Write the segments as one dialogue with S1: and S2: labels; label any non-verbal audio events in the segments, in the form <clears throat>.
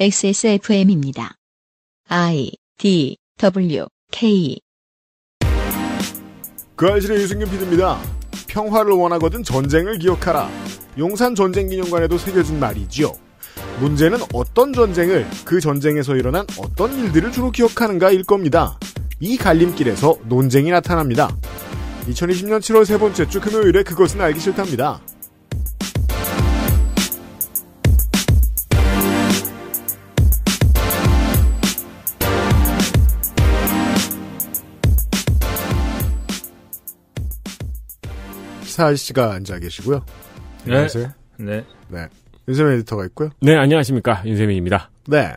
S1: XSFM입니다. I D W K
S2: 그아실의 유승균 PD입니다. 평화를 원하거든 전쟁을 기억하라. 용산 전쟁 기념관에도 새겨진 말이지요. 문제는 어떤 전쟁을 그 전쟁에서 일어난 어떤 일들을 주로 기억하는가일 겁니다. 이 갈림길에서 논쟁이 나타납니다. 2020년 7월 세 번째 주 금요일에 그것은 알기 싫답니다. 이사 아저씨가 앉아 계시고요. 네. 안녕하세요. 네. 네. 윤세민 에디터가 있고요.
S3: 네, 안녕하십니까. 윤세민입니다.
S2: 네.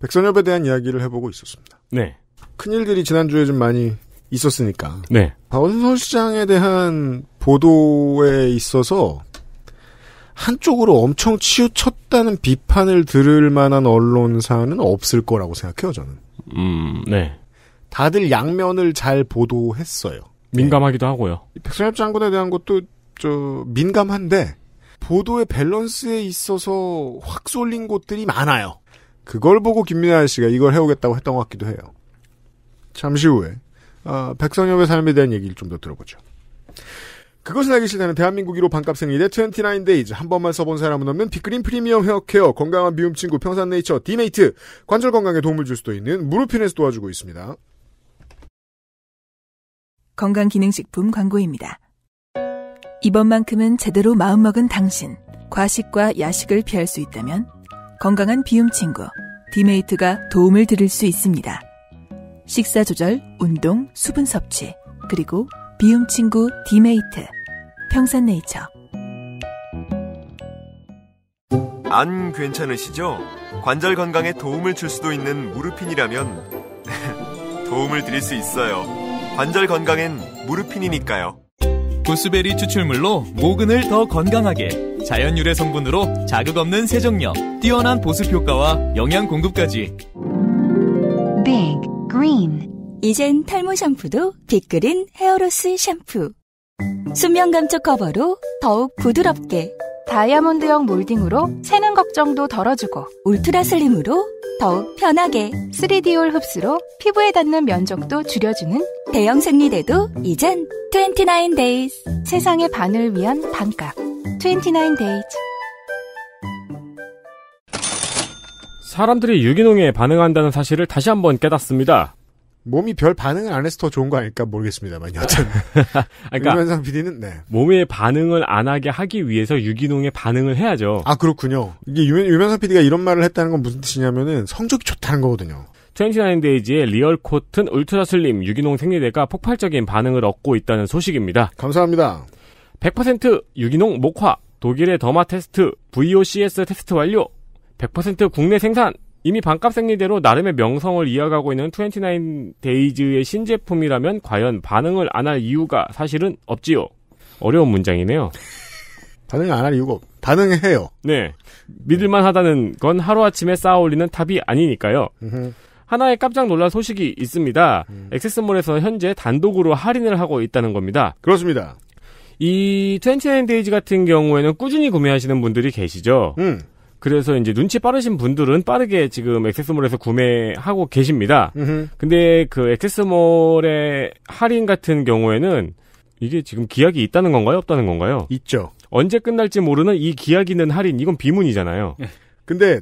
S2: 백선엽에 대한 이야기를 해보고 있었습니다. 네. 큰일들이 지난주에 좀 많이 있었으니까. 네. 박원순 시장에 대한 보도에 있어서 한쪽으로 엄청 치우쳤다는 비판을 들을 만한 언론사는 없을 거라고 생각해요, 저는. 음, 네. 다들 양면을 잘 보도했어요. 민감하기도 하고요. 백선엽 장군에 대한 것도 저 민감한데 보도의 밸런스에 있어서 확 쏠린 곳들이 많아요. 그걸 보고 김민아 씨가 이걸 해오겠다고 했던 것 같기도 해요. 잠시 후에 아, 백선엽의 삶에 대한 얘기를 좀 더 들어보죠. 그것을 알기 싫다는 대한민국 1호 반값 생리대 29데이즈 한 번만 써본 사람은 없는 빅그린 프리미엄 헤어케어 건강한 미움 친구 평산네이처 디메이트 관절 건강에 도움을 줄 수도 있는 무릎핀에서 도와주고 있습니다.
S4: 건강기능식품 광고입니다. 이번만큼은 제대로 마음먹은 당신. 과식과 야식을 피할 수 있다면 건강한 비움 친구 디메이트가 도움을 드릴 수 있습니다. 식사 조절, 운동, 수분 섭취, 그리고 비움 친구 디메이트. 평산네이처.
S2: 안 괜찮으시죠? 관절 건강에 도움을 줄 수도 있는 무르핀이라면 <laughs> 도움을 드릴 수 있어요. 관절 건강엔 무르핀이니까요.
S5: 보스베리 추출물로 모근을 더 건강하게 자연 유래 성분으로 자극
S3: 없는 세정력, 뛰어난 보습 효과와 영양 공급까지.
S4: Big Green 이젠 탈모 샴푸도 빅그린 헤어로스 샴푸. 수면 감촉 커버로 더욱 부드럽게 다이아몬드형 몰딩으로 새는 걱정도 덜어주고 울트라 슬림으로 더욱 편하게 3D올 흡수로 피부에 닿는 면적도 줄여주는 대형 생리대도 이젠 29days 세상의 반을 위한 반값 29days
S3: 사람들이 유기농에 반응한다는 사실을 다시 한번 깨닫습니다. 몸이 별 반응을 안 해서 더 좋은 거 아닐까 모르겠습니다만 여튼 <laughs> 그러니까 유현상 PD는 네. 몸의 반응을 안 하게 하기 위해서 유기농에 반응을 해야죠.
S2: 아 그렇군요. 이게 유면, 유현상 PD가 이런 말을 했다는 건 무슨 뜻이냐면은 성적이 좋다는 거거든요. 29데이지의
S3: 리얼 코튼 울트라 슬림 유기농 생리대가 폭발적인 반응을 얻고 있다는 소식입니다. 감사합니다. 100% 유기농 목화 독일의 더마 테스트 VOCS 테스트 완료 100% 국내 생산 이미 반값 생리대로 나름의 명성을 이어가고 있는 29데이즈의 신제품이라면 과연 반응을 안 할 이유가 사실은 없지요. 어려운 문장이네요. 반응 안 할 이유가 없.
S2: 반응해요.
S3: 네. 믿을만 하다는 건 하루아침에 쌓아올리는 탑이 아니니까요. 하나의 깜짝 놀랄 소식이 있습니다. 음. 액세스몰에서 현재 단독으로 할인을 하고 있다는 겁니다. 그렇습니다. 이 29데이즈 같은 경우에는 꾸준히 구매하시는 분들이 계시죠. 음. 그래서 이제 눈치 빠르신 분들은 빠르게 지금 액세스몰에서 구매하고 계십니다. 으흠. 근데 그 액세스몰의 할인 같은 경우에는 이게 지금 기약이 있다는 건가요? 없다는 건가요? 있죠. 언제 끝날지 모르는 이 기약 있는 할인, 이건 비문이잖아요.
S2: 예. 근데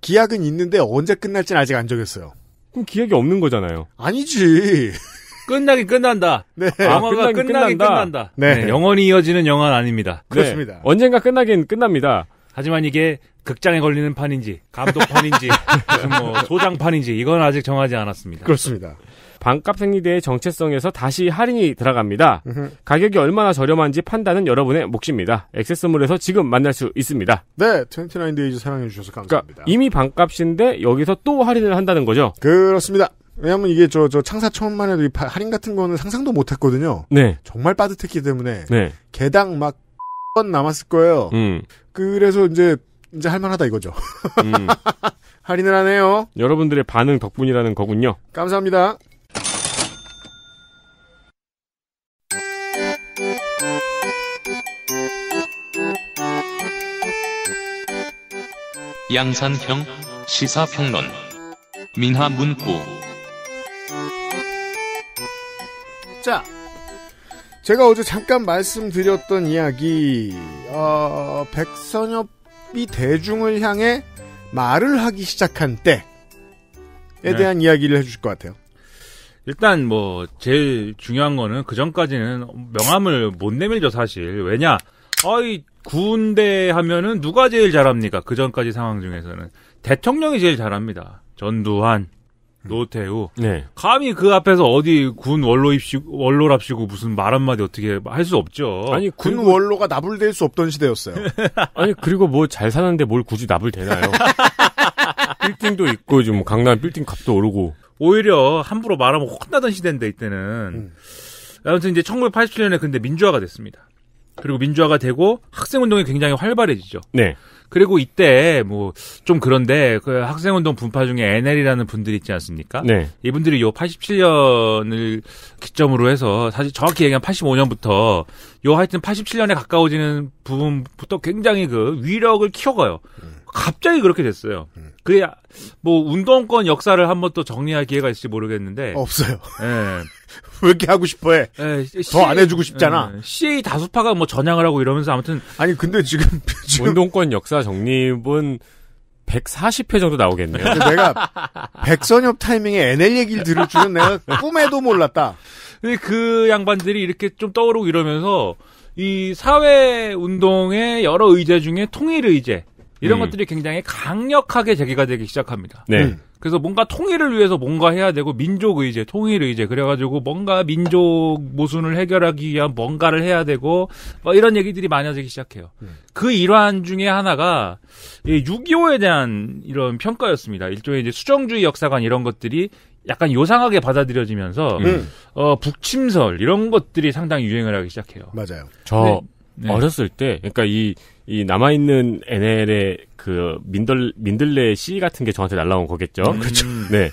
S2: 기약은 있는데 언제 끝날지는 아직 안적했어요 그럼 기약이 없는 거잖아요. 아니지.
S5: 끝나기 끝난다. 네. 아, 영화가 아, 끝나긴, 끝난다 끝난다. 네. 네. 영원히 이어지는 영화는 아닙니다. 네. 그렇습니다. 언젠가 끝나긴 끝납니다. 하지만 이게
S3: 극장에 걸리는 판인지 감독판인지 <laughs> 뭐 소장판인지 이건 아직 정하지 않았습니다. 그렇습니다. 반값 생리대의 정체성에서 다시 할인이 들어갑니다. 가격이 얼마나 저렴한지 판단은 여러분의 몫입니다. 액세스몰에서 지금 만날 수 있습니다.
S2: 네, 29데이즈 사랑해주셔서 그러니까 감사합니다. 그러니까 이미 반값인데 여기서 또 할인을 한다는 거죠? 그렇습니다. 왜냐면 하 이게 저, 저 창사 처음만 해도 할인 같은 거는 상상도 못 했거든요. 네. 정말 빠듯했기 때문에. 네. 개당 막번 <laughs> 남았을 거예요. 음. 그래서 이제 이제 할만하다 이거죠.
S3: 음. <laughs>
S2: 할인을 하네요.
S3: 여러분들의 반응 덕분이라는 거군요.
S2: 감사합니다.
S5: 양산형 시사평론 민화문구
S2: 자 제가 어제 잠깐 말씀드렸던 이야기, 어, 백선엽이 대중을 향해 말을 하기 시작한 때에 네. 대한 이야기를 해주실 것 같아요.
S5: 일단 뭐 제일 중요한 거는 그 전까지는 명함을 못 내밀죠 사실. 왜냐, 아이 군대 하면은 누가 제일 잘합니까? 그 전까지 상황 중에서는 대통령이 제일 잘합니다. 전두환, 음. 노태우. 네. 감히 그 앞에서 어디 군 원로 입시 원로랍시고 무슨 말 한마디 어떻게 할
S2: 수 없죠. 아니 군 그리고... 원로가 나불댈수 없던 시대였어요.
S3: <laughs> 아니 그리고 뭐 잘 사는데 뭘 굳이 나불대나요? <laughs> 빌딩도 있고 지금 강남 빌딩 값도 오르고.
S5: 오히려 함부로 말하면 혼나던 시대인데 이때는. 음. 아무튼 이제 1987년에 근데 민주화가 됐습니다. 그리고 민주화가 되고 학생운동이 굉장히 활발해지죠. 네. 그리고 이때 뭐 좀 그런데 그 학생운동 분파 중에 NL이라는 분들이 있지 않습니까? 네. 이분들이 요 87년을 기점으로 해서 사실 정확히 얘기하면 85년부터 요 하여튼 87년에 가까워지는 부분부터 굉장히 그 위력을 키워가요. 음. 갑자기 그렇게 됐어요. 음. 그래야 뭐 운동권 역사를 한번 또 정리할 기회가 있을지 모르겠는데 없어요. 예. <laughs>
S2: 왜 이렇게 하고 싶어해? 예, 더안 해주고 싶잖아. 예.
S3: CA 다수파가 뭐 전향을 하고 이러면서 아무튼 아니 근데 지금, <laughs> 지금 운동권 역사 정립은 140회 정도 나오겠네요. 근데 내가 백선엽
S2: 타이밍에 NL
S3: 얘기를 들을 줄은 내가 꿈에도 몰랐다.
S5: 근데 그 양반들이 이렇게 좀 떠오르고 이러면서 이 사회 운동의 여러 의제 중에 통일 의제 이런 음. 것들이 굉장히 강력하게 제기가 되기 시작합니다. 네. 음. 그래서 뭔가 통일을 위해서 뭔가 해야 되고 민족 의제, 통일 의제 그래가지고 뭔가 민족 모순을 해결하기 위한 뭔가를 해야 되고 뭐 이런 얘기들이 많아지기 시작해요. 음. 그 일환 중에 하나가 6.25에 대한 이런 평가였습니다. 일종의 이제 수정주의 역사관 이런 것들이 약간 요상하게 받아들여지면서 음. 음. 어, 북침설 이런 것들이 상당히 유행을 하기 시작해요.
S2: 맞아요. 저
S3: 네. 네. 어렸을 때 그러니까 이이 남아있는 NL의 그 민들, 민들레 씨 같은 게 저한테 날라온 거겠죠. 음. 그렇죠. 음. 네.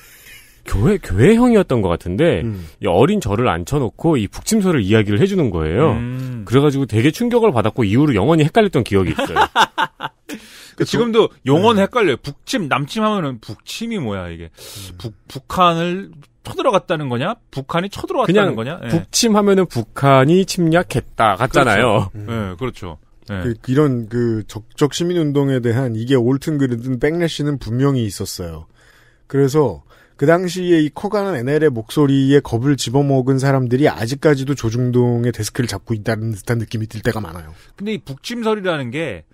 S3: 교회, 교회형이었던 것 같은데, 음. 이 어린 저를 앉혀놓고 이 북침서를 이야기를 해주는 거예요. 음. 그래가지고 되게 충격을 받았고, 이후로 영원히 헷갈렸던 기억이 있어요. <laughs> 그 지금도
S5: 영원 네. 헷갈려요. 북침, 남침 하면은 북침이 뭐야, 이게. 북, 북한을 쳐들어갔다는 거냐? 북한이 쳐들어왔다는 거냐? 예.
S2: 북침하면은 북한이 침략했다
S5: 같잖아요. 그렇죠. 음. 네, 그렇죠. 네. 그,
S2: 이런 그 적적 시민운동에 대한 이게 옳든 그르든 백래시는 분명히 있었어요. 그래서 그 당시에 이 커가는 NL의 목소리에 겁을 집어먹은 사람들이 아직까지도 조중동의 데스크를 잡고 있다는 듯한 느낌이 들 때가 많아요.
S5: 근데 이 북침설이라는 게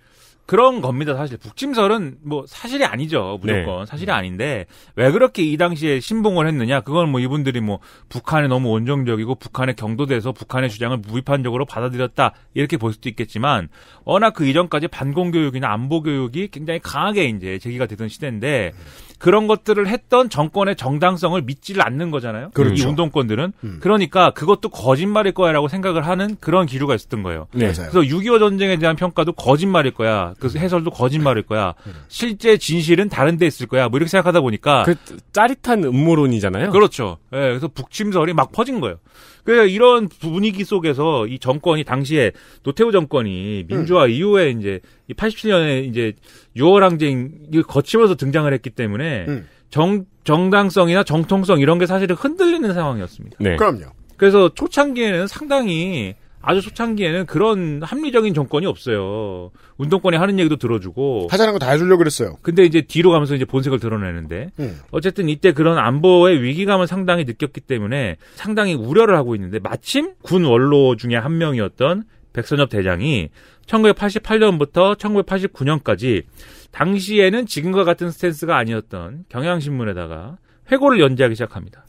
S5: 그런 겁니다, 사실. 북침설은 뭐 사실이 아니죠. 무조건. 네. 사실이 아닌데 왜 그렇게 이 당시에 신봉을 했느냐? 그건 뭐 이분들이 뭐 북한에 너무 원정적이고 북한에 경도돼서 북한의 주장을 무비판적으로 받아들였다. 이렇게 볼 수도 있겠지만 워낙 그 이전까지 반공 교육이나 안보 교육이 굉장히 강하게 이제 제기가 되던 시대인데 음. 그런 것들을 했던 정권의 정당성을 믿지를 않는 거잖아요. 그렇죠. 이 운동권들은 음. 그러니까 그것도 거짓말일 거야라고 생각을 하는 그런 기류가 있었던 거예요. 네. 그래서 6.25 전쟁에 대한 평가도 거짓말일 거야. 그 음. 해설도 거짓말일 거야. 음. 음. 실제 진실은 다른 데 있을 거야. 뭐 이렇게 생각하다 보니까 그 짜릿한 음모론이잖아요. 그렇죠. 예. 네, 그래서 북침설이 막 퍼진 거예요. 그래서 이런 분위기 속에서 이 정권이 당시에 노태우 정권이 민주화 음. 이후에 이제 이 87년에 이제 6월 항쟁을 거치면서 등장을 했기 때문에 음. 정 정당성이나 정통성 이런 게 사실은 흔들리는 상황이었습니다. 네. 그럼요. 그래서 초창기에는 상당히 아주 초창기에는 그런 합리적인 정권이 없어요. 운동권이 하는 얘기도 들어주고 하자는 거 다 해주려고 그랬어요. 근데 이제 뒤로 가면서 이제 본색을 드러내는데 음. 어쨌든 이때 그런 안보의 위기감을 상당히 느꼈기 때문에 상당히 우려를 하고 있는데 마침 군 원로 중에 한 명이었던 백선엽 대장이 1988년부터 1989년까지 당시에는 지금과 같은 스탠스가 아니었던 경향신문에다가 회고를 연재하기 시작합니다.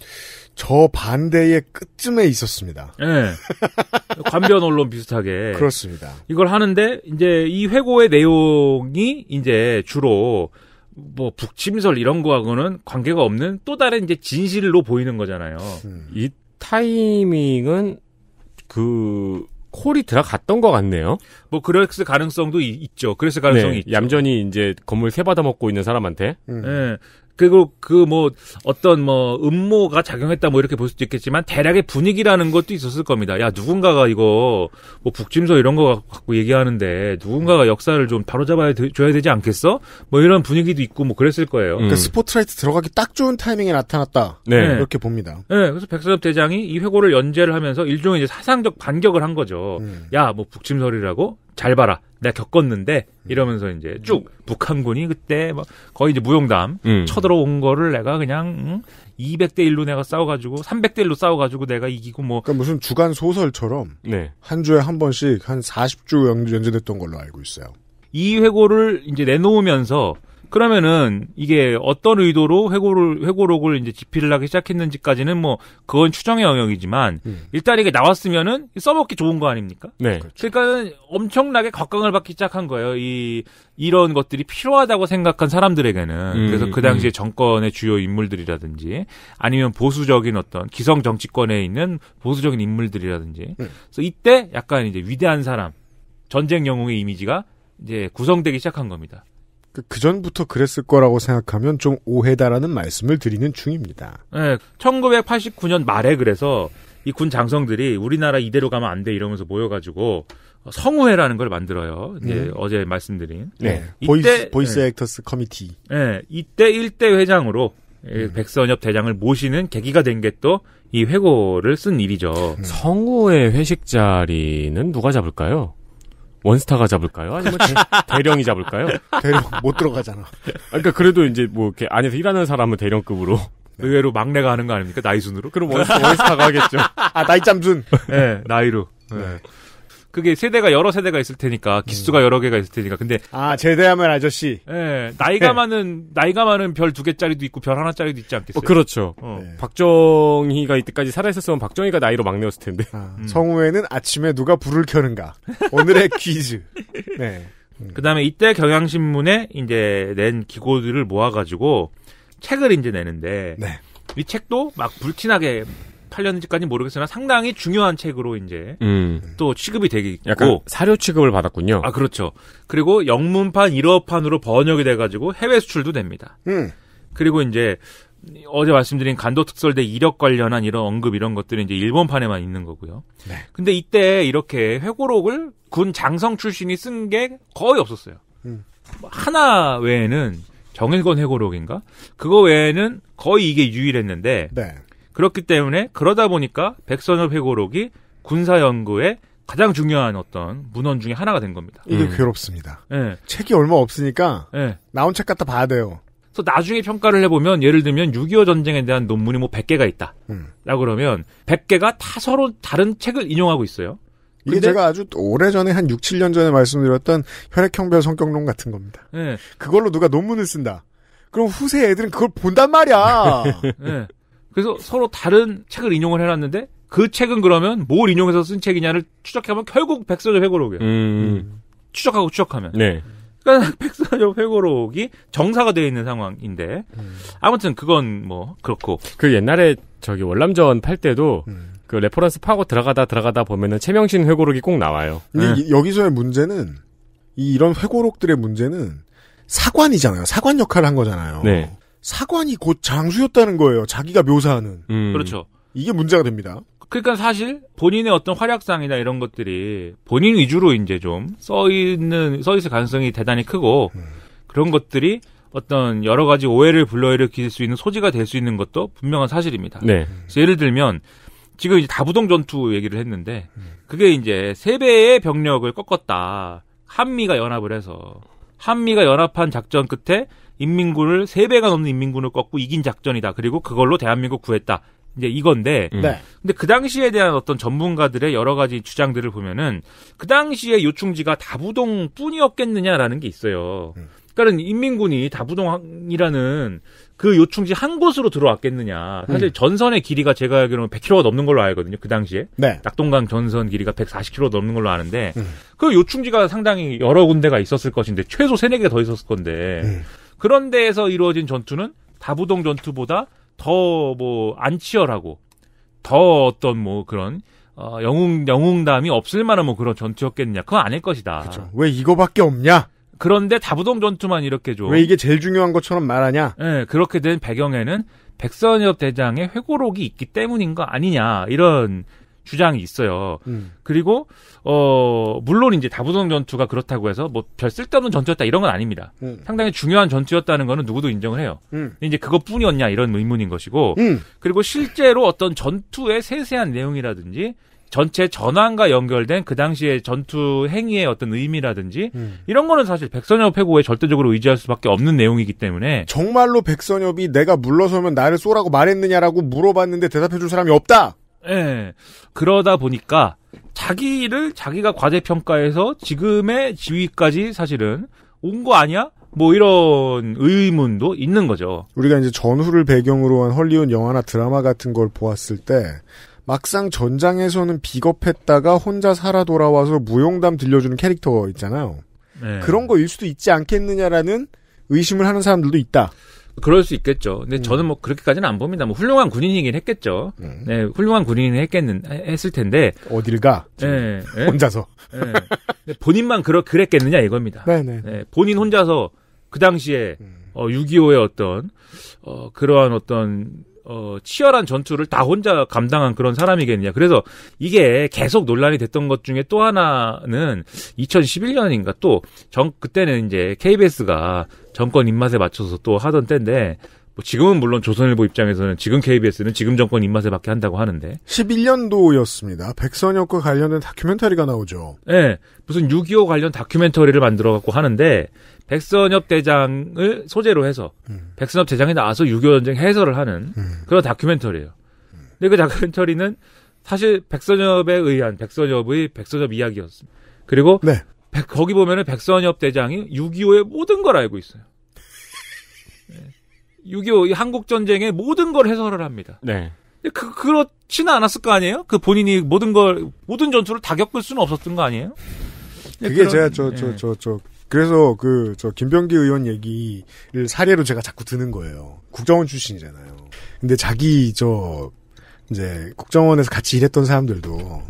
S2: 저 반대의 끝쯤에 있었습니다. 네.
S5: <laughs> 관변 언론 비슷하게. 그렇습니다. 이걸 하는데 이제 이 회고의 내용이 이제 주로 뭐 북침설 이런 거하고는 관계가 없는 또 다른 이제 진실로
S3: 보이는 거잖아요. 음. 이 타이밍은 그 콜이 들어갔던 것 같네요. 뭐그럴 가능성도 이, 있죠. 그랬을 가능성이 네, 얌전히 이제 건물 세 받아 먹고 있는 사람한테.
S5: 음. 네. 그리고 그 뭐 어떤 뭐 음모가 작용했다 뭐 이렇게 볼 수도 있겠지만 대략의 분위기라는 것도 있었을 겁니다. 야 누군가가 이거 뭐 북침서 이런 거 갖고 얘기하는데 누군가가 역사를 좀 바로잡아 야 줘야 되지 않겠어? 뭐 이런 분위기도 있고 뭐 그랬을 거예요. 그러니까 음.
S2: 스포트라이트 들어가기 딱 좋은 타이밍에 나타났다. 네. 이렇게 네. 봅니다. 네. 그래서 백선엽
S5: 대장이 이 회고를 연재를 하면서 일종의 이제 사상적 반격을 한 거죠. 음. 야뭐 북침설이라고 잘 봐라. 내가 겪었는데 음. 이러면서 이제 쭉 음. 북한군이 그때 막 거의 이제 무용담 음. 쳐들어온 거를 내가 그냥 응? 200대 1로 내가 싸워가지고 300대 1로 싸워가지고 내가 이기고
S2: 뭐 그러니까 무슨 주간 소설처럼 네. 한 주에 한 번씩 한 40주 연재됐던 걸로 알고 있어요. 이 회고를 이제 내놓으면서
S5: 그러면은 이게 어떤 의도로 회고를 회고록을 이제 집필을 하기 시작했는지까지는 뭐 그건 추정의 영역이지만 음. 일단 이게 나왔으면은 써먹기 좋은 거 아닙니까? 네. 그렇죠. 그러니까는 엄청나게 각광을 받기 시작한 거예요. 이 이런 것들이 필요하다고 생각한 사람들에게는 음, 그래서 그 당시에 음. 정권의 주요 인물들이라든지 아니면 보수적인 어떤 기성 정치권에 있는 보수적인 인물들이라든지 음. 그래서 이때 약간 이제 위대한 사람 전쟁 영웅의 이미지가 이제 구성되기 시작한 겁니다.
S2: 그 전부터 그랬을 거라고 생각하면 좀 오해다라는 말씀을 드리는 중입니다.
S5: 네, 1989년 말에 그래서 이 군 장성들이 우리나라 이대로 가면 안 돼 이러면서 모여가지고 성우회라는 걸 만들어요. 이제 네. 어제 말씀드린. 네. 네. 이때, 보이스, 보이스
S2: 네. 액터스 커미티. 네.
S5: 이때 일대 회장으로 음. 백선엽 대장을 모시는 계기가 된 게 또
S3: 이 회고를 쓴 일이죠. 음. 성우의 회식 자리는 누가 잡을까요? 원스타가 잡을까요? 아니면 대, <laughs> 령이 잡을까요? 대령 못 들어가잖아. 아, 그러니까 그래도 이제 뭐 이렇게 안에서 일하는 사람은 대령급으로 네. 그 의외로 막내가 하는 거 아닙니까 나이 순으로? 그럼 원스타, 원스타가 하겠죠. 아 나이
S2: 짬순. 네
S3: 나이로. 네. 네.
S5: 그게 세대가 여러 세대가 있을 테니까 기수가 음. 여러 개가 있을 테니까 근데
S2: 아 제대하면 아저씨
S3: 예 나이가 네. 많은 나이가 많은 별 두 개짜리도 있고 별 하나짜리도 있지 않겠어요? 어, 그렇죠. 어. 네. 네. 박정희가 이때까지 살아 있었으면 박정희가 나이로 막내였을 텐데 아, 음.
S2: 성우에는 아침에 누가 불을 켜는가 오늘의 <laughs> 퀴즈. 네.
S3: 음. 그다음에 이때 경향신문에 이제
S5: 낸 기고들을 모아가지고 책을 이제 내는데 네. 이 책도 막 불티나게 팔렸는지까지 모르겠으나 상당히 중요한 책으로 이제 음. 또 취급이 되겠고 사료 취급을 받았군요. 아 그렇죠. 그리고 영문판 일어판으로 번역이 돼가지고 해외 수출도 됩니다. 음. 그리고 이제 어제 말씀드린 간도 특설대 이력 관련한 이런 언급 이런 것들은 이제 일본판에만 있는 거고요. 네. 근데 이때 이렇게 회고록을 군 장성 출신이 쓴 게 거의 없었어요. 음. 하나 외에는 정일권 회고록인가? 그거 외에는 거의 이게 유일했는데 네. 그렇기 때문에 그러다 보니까 백선엽 회고록이 군사 연구에 가장 중요한 어떤 문헌 중에 하나가 된 겁니다. 이게 음.
S2: 괴롭습니다. 네. 책이 얼마 없으니까 네. 나온 책 갖다 봐야 돼요.
S5: 그래서 나중에 평가를 해보면 예를 들면 6.25 전쟁에 대한 논문이 뭐 100개가 있다. 음. 라고 그러면 100개가 다 서로 다른 책을 인용하고 있어요. 이게 제가 아주
S2: 오래전에 한 6, 7년 전에 말씀드렸던 혈액형별 성격론 같은 겁니다. 네. 그걸로 누가 논문을 쓴다. 그럼 후세 애들은 그걸 본단 말이야. 네. <laughs>
S5: 그래서 서로 다른 책을 인용을 해놨는데 그 책은 그러면 뭘 인용해서 쓴 책이냐를 추적해보면 결국 백서적 회고록이에요.
S1: 음. 음.
S5: 추적하고 추적하면. 네. 그러니까 <laughs> 백서적 회고록이
S3: 정사가 되어 있는 상황인데 음. 아무튼 그건 뭐 그렇고 그 옛날에 저기 월남전 팔 때도 음. 그 레퍼런스 파고 들어가다 들어가다 보면은 최명신 회고록이 꼭 나와요. 근데
S2: 네. 여기서의 문제는 이 이런 회고록들의 문제는 사관이잖아요. 사관 역할을 한 거잖아요. 네. 사관이 곧 장수였다는 거예요. 자기가 묘사하는. 음. 그렇죠. 이게 문제가 됩니다.
S5: 그러니까 사실 본인의 어떤 활약상이나 이런 것들이 본인 위주로 이제 좀 써 있는 써 있을 가능성이 대단히 크고 음. 그런 것들이 어떤 여러 가지 오해를 불러일으킬 수 있는 소지가 될 수 있는 것도 분명한 사실입니다. 네. 음. 예를 들면 지금 이제 다부동 전투 얘기를 했는데 음. 그게 이제 세 배의 병력을 꺾었다. 한미가 연합을 해서 한미가 연합한 작전 끝에 인민군을 3배가 넘는 인민군을 꺾고 이긴 작전이다. 그리고 그걸로 대한민국 구했다. 이제 이건데 음. 네. 근데 그 당시에 대한 어떤 전문가들의 여러 가지 주장들을 보면은 그 당시에 요충지가 다부동뿐이었겠느냐라는 게 있어요. 음. 그러니까는 인민군이 다부동이라는 그 요충지 한 곳으로 들어왔겠느냐. 사실 음. 전선의 길이가 제가 알기로는 100km가 넘는 걸로 알거든요. 그 당시에 네. 낙동강 전선 길이가 140km 넘는 걸로 아는데 음. 그 요충지가 상당히 여러 군데가 있었을 것인데 최소 세네 개 더 있었을 건데 음. 그런 데에서 이루어진 전투는 다부동 전투보다 더 뭐안 치열하고 더 어떤 뭐 그런 어, 영웅 영웅담이 없을 만한 뭐 그런 전투였겠냐? 그건 아닐 것이다. 그쵸. 왜 이거밖에 없냐? 그런데 다부동 전투만 이렇게 줘. 왜 이게 제일 중요한 것처럼 말하냐? 예, 네, 그렇게 된 배경에는 백선엽 대장의 회고록이 있기 때문인 거 아니냐 이런 주장이 있어요. 음. 그리고 어 물론 이제 다부성 전투가 그렇다고 해서 뭐별 쓸데없는 전투였다 이런 건 아닙니다. 음. 상당히 중요한 전투였다는 거는 누구도 인정을 해요. 음. 이제 그것뿐이었냐 이런 의문인 것이고 음. 그리고 실제로 어떤 전투의 세세한 내용이라든지 전체 전환과 연결된 그 당시의 전투 행위의 어떤 의미라든지 음. 이런 거는 사실 백선엽 회고에 절대적으로 의지할 수밖에 없는 내용이기 때문에
S2: 정말로 백선엽이 내가 물러서면 나를 쏘라고 말했느냐라고 물어봤는데 대답해줄 사람이 없다.
S5: 예. 그러다 보니까 자기를 자기가 과대평가해서 지금의 지위까지 사실은 온 거 아니야? 뭐 이런 의문도 있는 거죠.
S2: 우리가 이제 전후를 배경으로 한 헐리우드 영화나 드라마 같은 걸 보았을 때 막상 전장에서는 비겁했다가 혼자 살아 돌아와서 무용담 들려주는 캐릭터 있잖아요. 네. 그런 거일 수도 있지 않겠느냐라는 의심을 하는 사람들도 있다.
S5: 그럴 수 있겠죠. 근데 음. 저는 뭐 그렇게까지는 안 봅니다. 뭐 훌륭한 군인이긴 했겠죠. 음. 네, 훌륭한 군인이 했겠는 했을 텐데 어딜
S2: 가? 네, 네. 혼자서.
S5: 네. 본인만 그러 그랬겠느냐 이겁니다. 네네. 네. 네, 본인 혼자서 그 당시에 음. 어, 6.25의 어떤 어, 그러한 어떤 어, 치열한 전투를 다 혼자 감당한 그런 사람이겠냐. 느 그래서 이게 계속 논란이 됐던 것 중에 또 하나는 2011년인가 또 정, 그때는 이제 KBS가 정권 입맛에 맞춰서 또 하던 때인데 뭐 지금은 물론 조선일보 입장에서는 지금 KBS는 지금 정권 입맛에 맞게 한다고 하는데
S2: 11년도였습니다. 백선혁과 관련된 다큐멘터리가 나오죠.
S5: 예. 네, 무슨 6.25 관련 다큐멘터리를 만들어 갖고 하는데 백선엽 대장을 소재로 해서 음. 백선엽 대장이 나와서 유교 전쟁 해설을 하는 음. 그런 다큐멘터리예요. 근데 그 다큐멘터리는 사실 백선엽에 의한 백선엽의 백선엽 이야기였습니다. 그리고 네. 백, 거기 보면은 백선엽 대장이 6.25의 모든 걸 알고 있어요. 네. 6.25 한국 전쟁의 모든 걸 해설을 합니다. 네. 그 그렇지는 않았을 거 아니에요? 그 본인이 모든 걸 모든 전투를 다 겪을 수는 없었던 거 아니에요?
S2: 그게 그런, 제가 저 저 저저 저, 저, 네. 저, 그래서 그 저 김병기 의원 얘기를 사례로 제가 자꾸 드는 거예요. 국정원 출신이잖아요. 근데 자기 저 이제 국정원에서 같이 일했던 사람들도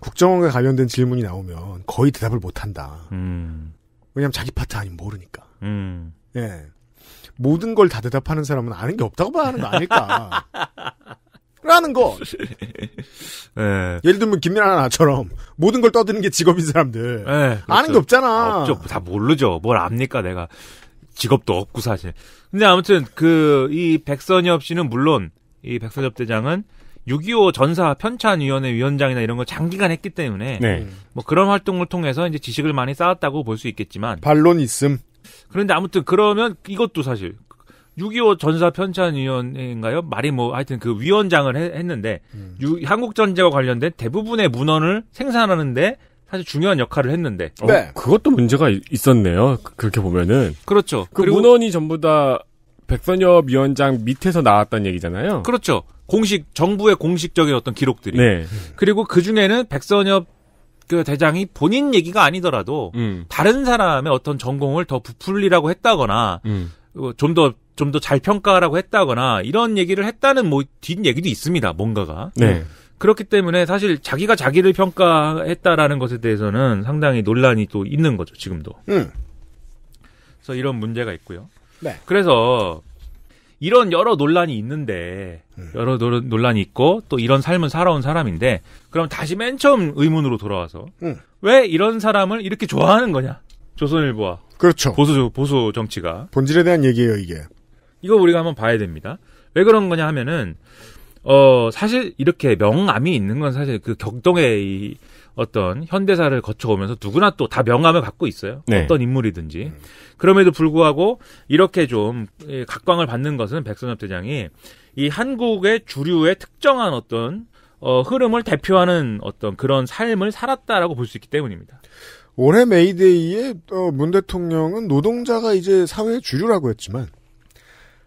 S2: 국정원과 관련된 질문이 나오면 거의 대답을 못 한다. 음. 왜냐면 자기 파트 아니면 모르니까. 음. 예. 모든 걸 다 대답하는 사람은 아는 게 없다고 봐야 하는거 아닐까. <laughs> 라는 거.
S5: <laughs> 예.
S2: 예를 들면 김민아 나처럼 모든 걸 떠드는 게 직업인 사람들. 예, 그렇죠. 아는 게 없잖아. 없죠.
S5: 다 모르죠. 뭘 압니까 내가. 직업도 없고 사실. 근데 아무튼 그 이 백선엽 씨는 물론 이 백선엽 대장은 6.25 전사 편찬위원회 위원장이나 이런 걸 장기간 했기 때문에 네. 뭐 그런 활동을 통해서 이제 지식을 많이 쌓았다고 볼 수 있겠지만
S2: 반론 있음.
S5: 그런데 아무튼 그러면 이것도 사실 6.25 전사 편찬위원회인가요? 말이 뭐 하여튼 그 위원장을 해, 했는데 음. 한국 전제와 관련된 대부분의 문헌을 생산하는데 사실
S3: 중요한 역할을 했는데 어, 네. 그것도 문제가 있었네요. 그, 그렇게 보면은 그렇죠. 그 그리고, 문헌이 전부 다 백선엽 위원장 밑에서 나왔다는 얘기잖아요. 그렇죠. 공식 정부의 공식적인 어떤 기록들이 네. 그리고 그 중에는 백선엽 그 대장이
S5: 본인 얘기가 아니더라도 음. 다른 사람의 어떤 전공을 더 부풀리라고 했다거나 음. 어, 좀더 좀 더 잘 평가라고 하 했다거나 이런 얘기를 했다는 뭐 뒷 얘기도 있습니다. 뭔가가. 네. 그렇기 때문에 사실 자기가 자기를 평가했다라는 것에 대해서는 상당히 논란이 또 있는 거죠, 지금도. 음. 그래서 이런 문제가 있고요. 네. 그래서 이런 여러 논란이 있는데 음. 여러 논란이 있고 또 이런 삶을 살아온 사람인데 그럼 다시 맨 처음 의문으로 돌아와서 음. 왜 이런 사람을 이렇게 좋아하는 거냐? 조선일보와 그렇죠. 보수 보수 정치가
S2: 본질에 대한 얘기예요 이게.
S5: 이거 우리가 한번 봐야 됩니다. 왜 그런 거냐 하면은 어 사실 이렇게 명암이 있는 건 사실 그 격동의 이 어떤 현대사를 거쳐오면서 누구나 또 다명암을 갖고 있어요. 네. 어떤 인물이든지. 그럼에도 불구하고 이렇게 좀 예, 각광을 받는 것은 백선엽 대장이 이 한국의 주류의 특정한 어떤 어, 흐름을 대표하는 어떤 그런 삶을 살았다라고 볼 수 있기
S2: 때문입니다. 올해 메이데이에 어, 문 대통령은 노동자가 이제 사회의 주류라고 했지만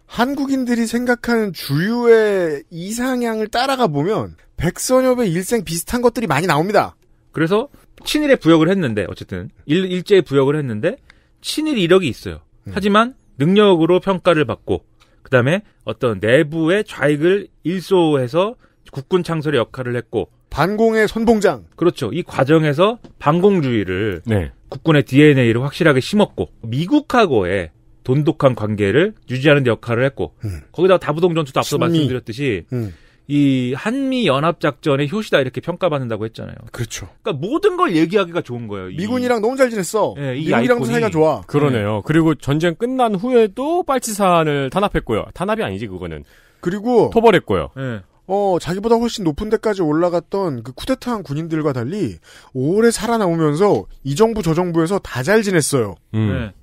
S2: 한국인들이 생각하는 주류의 이상향을 따라가 보면 백선엽의 일생 비슷한 것들이 많이 나옵니다. 그래서 친일에
S5: 부역을 했는데 어쨌든 일, 일제에 부역을 했는데 친일 이력이 있어요. 음. 하지만 능력으로 평가를 받고 그다음에 어떤 내부의 좌익을 일소해서 국군 창설의 역할을 했고 반공의 선봉장. 그렇죠. 이 과정에서 반공주의를 네. 국군의 DNA를 확실하게 심었고 미국하고의 돈독한 관계를 유지하는 데 역할을 했고 음. 거기다가 다부동 전투도 앞서 신미. 말씀드렸듯이 음. 이 한미 연합 작전의 효시다 이렇게 평가받는다고 했잖아요. 그렇죠.
S3: 그러니까 모든 걸 얘기하기가 좋은 거예요. 미군이랑
S2: 이... 너무 잘 지냈어. 네, 미군이랑 사이가 좋아. 그러네요.
S3: 네. 그리고 전쟁 끝난 후에도 빨치산을 탄압했고요. 탄압이 아니지 그거는. 그리고
S2: 토벌했고요. 네. 어, 자기보다 훨씬 높은 데까지 올라갔던 그 쿠데타한 군인들과 달리 오래 살아남으면서 이 정부 저 정부에서 다 잘 지냈어요. 음. 네.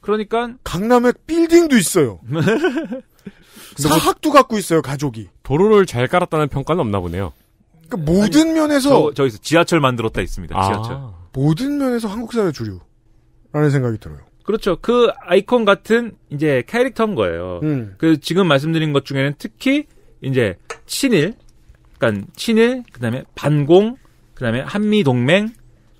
S2: 그러니까 강남에 빌딩도 있어요. <laughs> 뭐 사학도 갖고 있어요 가족이. 도로를 잘
S5: 깔았다는 평가는 없나 보네요.
S2: 그러니까 모든 아니, 면에서
S5: 저, 기서 지하철 만들었다 있습니다. 아. 지하철.
S2: 모든 면에서 한국 사회 주류라는 생각이 들어요.
S5: 그렇죠. 그 아이콘 같은 이제 캐릭터인 거예요. 음. 그 지금 말씀드린 것 중에는 특히 이제 친일, 그러니까 친일, 그다음에 반공, 그다음에 한미 동맹,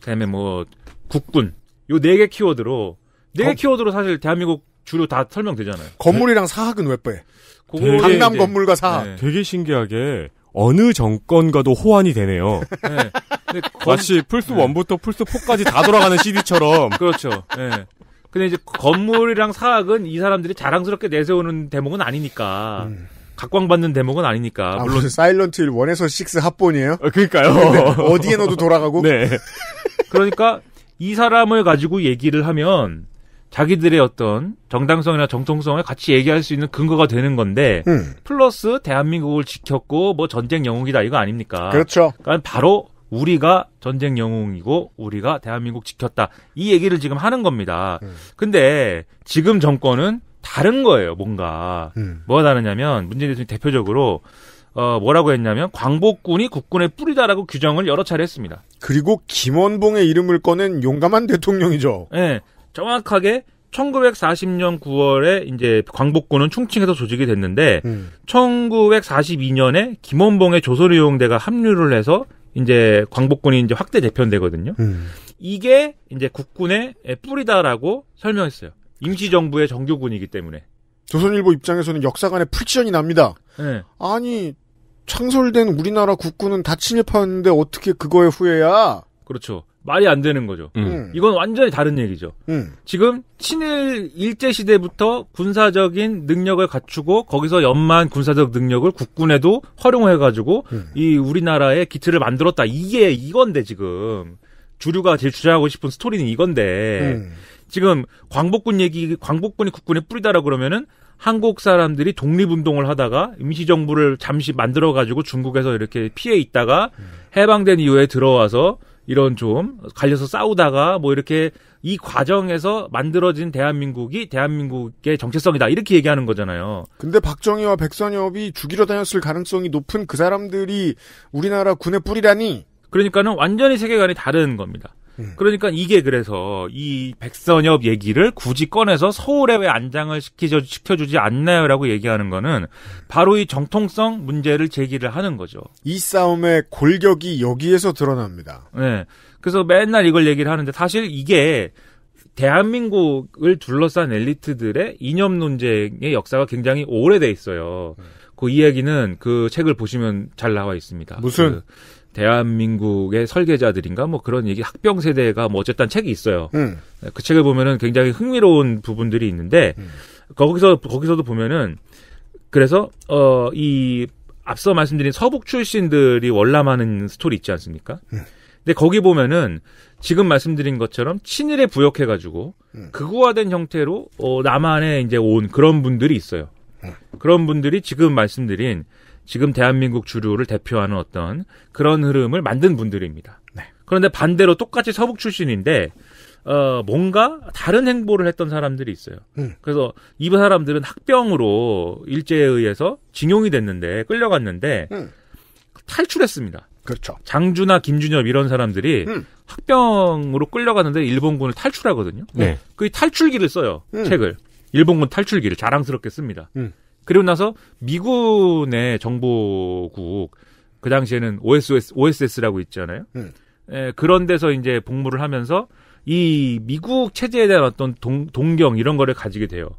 S5: 그다음에 뭐 국군 요 네개 키워드로 네개 어? 키워드로 사실 대한민국 주로
S2: 다 설명되잖아요. 건물이랑 사학은 왜 빼? 강남 이제, 건물과 사학. 네.
S3: 되게 신기하게 어느 정권과도 호환이 되네요. <laughs> 네. <laughs> 마치 플스 1부터 플스 4까지다 돌아가는 CD처럼.
S5: <laughs> 그렇죠. 네. 근데 이제 건물이랑 사학은 이 사람들이 자랑스럽게 내세우는 대목은 아니니까. 음. 각광받는 대목은 아니니까. 아, 물론
S2: 사일런트 1 1에서 6 합본이에요? 어, 그러니까요. <laughs> 네, 어디에 넣어도 돌아가고. 네.
S5: 그러니까 이 사람을 가지고 얘기를 하면 자기들의 어떤 정당성이나 정통성을 같이 얘기할 수 있는 근거가 되는 건데 음. 플러스 대한민국을 지켰고 뭐 전쟁 영웅이다 이거 아닙니까? 그렇죠. 그러니까 바로 우리가 전쟁 영웅이고 우리가 대한민국 지켰다 이 얘기를 지금 하는 겁니다. 음. 근데 지금 정권은 다른 거예요, 뭔가. 음. 뭐가 다르냐면, 문재인 대통령이 대표적으로, 어, 뭐라고 했냐면, 광복군이 국군의 뿌리다라고 규정을 여러 차례 했습니다.
S2: 그리고 김원봉의 이름을 꺼낸 용감한 대통령이죠. 예. 네,
S5: 정확하게 1940년 9월에 이제 광복군은 충칭에서 조직이 됐는데 음. 1942년에 김원봉의 조선의용대가 합류를 해서 이제 광복군이 이제 확대 대표되거든요 음. 이게 이제 국군의 뿌리다라고 설명했어요. 임시정부의 정규군이기
S2: 때문에. 조선일보 입장에서는 역사 관의풀릭션이 납니다. 네. 아니 창설된 우리나라 국군은 다침입하는데 어떻게 그거에 후회야? 그렇죠. 말이
S5: 안 되는 거죠. 음. 음. 이건 완전히 다른 얘기죠. 음. 지금 친일 일제 시대부터 군사적인 능력을 갖추고 거기서 연만 군사적 능력을 국군에도 활용해 가지고 음. 이 우리나라의 기틀을 만들었다. 이게 이건데 지금 주류가 제일 주장하고 싶은 스토리는 이건데 음. 지금 광복군 얘기 광복군이 국군의 뿌리다라고 그러면은 한국 사람들이 독립운동을 하다가 임시정부를 잠시 만들어 가지고 중국에서 이렇게 피해 있다가 해방된 이후에 들어와서 이런 좀 갈려서 싸우다가 뭐 이렇게 이 과정에서 만들어진 대한민국이 대한민국의 정체성이다 이렇게 얘기하는 거잖아요.
S2: 근데 박정희와 백선엽이 죽이러 다녔을 가능성이 높은 그 사람들이 우리나라 군의 뿌리라니.
S5: 그러니까는 완전히 세계관이 다른
S2: 겁니다.
S1: 음.
S5: 그러니까 이게 그래서 이 백선엽 얘기를 굳이 꺼내서 서울에 왜 안장을 시키 시켜주지 않나요라고 얘기하는 거는 바로 이 정통성 문제를 제기를
S2: 하는 거죠. 이 싸움의 골격이 여기에서 드러납니다. 네.
S5: 그래서 맨날 이걸 얘기를 하는데 사실 이게 대한민국을 둘러싼 엘리트들의 이념 논쟁의 역사가 굉장히 오래돼 있어요. 음. 그 이야기는 그 책을 보시면 잘 나와 있습니다. 무슨 그 대한민국의 설계자들인가 뭐 그런 얘기 학병 세대가 뭐 어쨌든 책이 있어요. 음. 그 책을 보면은 굉장히 흥미로운 부분들이 있는데 음. 거기서 거기서도 보면은 그래서 어이 앞서 말씀드린 서북 출신들이 월남하는 스토리 있지 않습니까? 음. 근데 거기 보면은 지금 말씀드린 것처럼 친일에 부역해가지고 음. 극우화된 형태로 어 남한에 이제 온 그런 분들이 있어요. 음. 그런 분들이 지금 말씀드린 지금 대한민국 주류를 대표하는 어떤 그런 흐름을 만든 분들입니다. 네. 그런데 반대로 똑같이 서북 출신인데 어, 뭔가 다른 행보를 했던 사람들이 있어요. 음. 그래서 이 사람들은 학병으로 일제에 의해서 징용이 됐는데 끌려갔는데 음. 탈출했습니다. 그렇죠. 장준하 김준엽 이런 사람들이 음. 학병으로 끌려갔는데 일본군을 탈출하거든요. 네. 그 탈출기를 써요. 음. 책을 일본군 탈출기를 자랑스럽게 씁니다. 음. 그리고 나서 미군의 정보국 그 당시에는 OSS, OSS라고 있잖아요. 음. 예, 그런 데서 이제 복무를 하면서 이 미국 체제에 대한 어떤 동, 동경 이런 거를 가지게 돼요.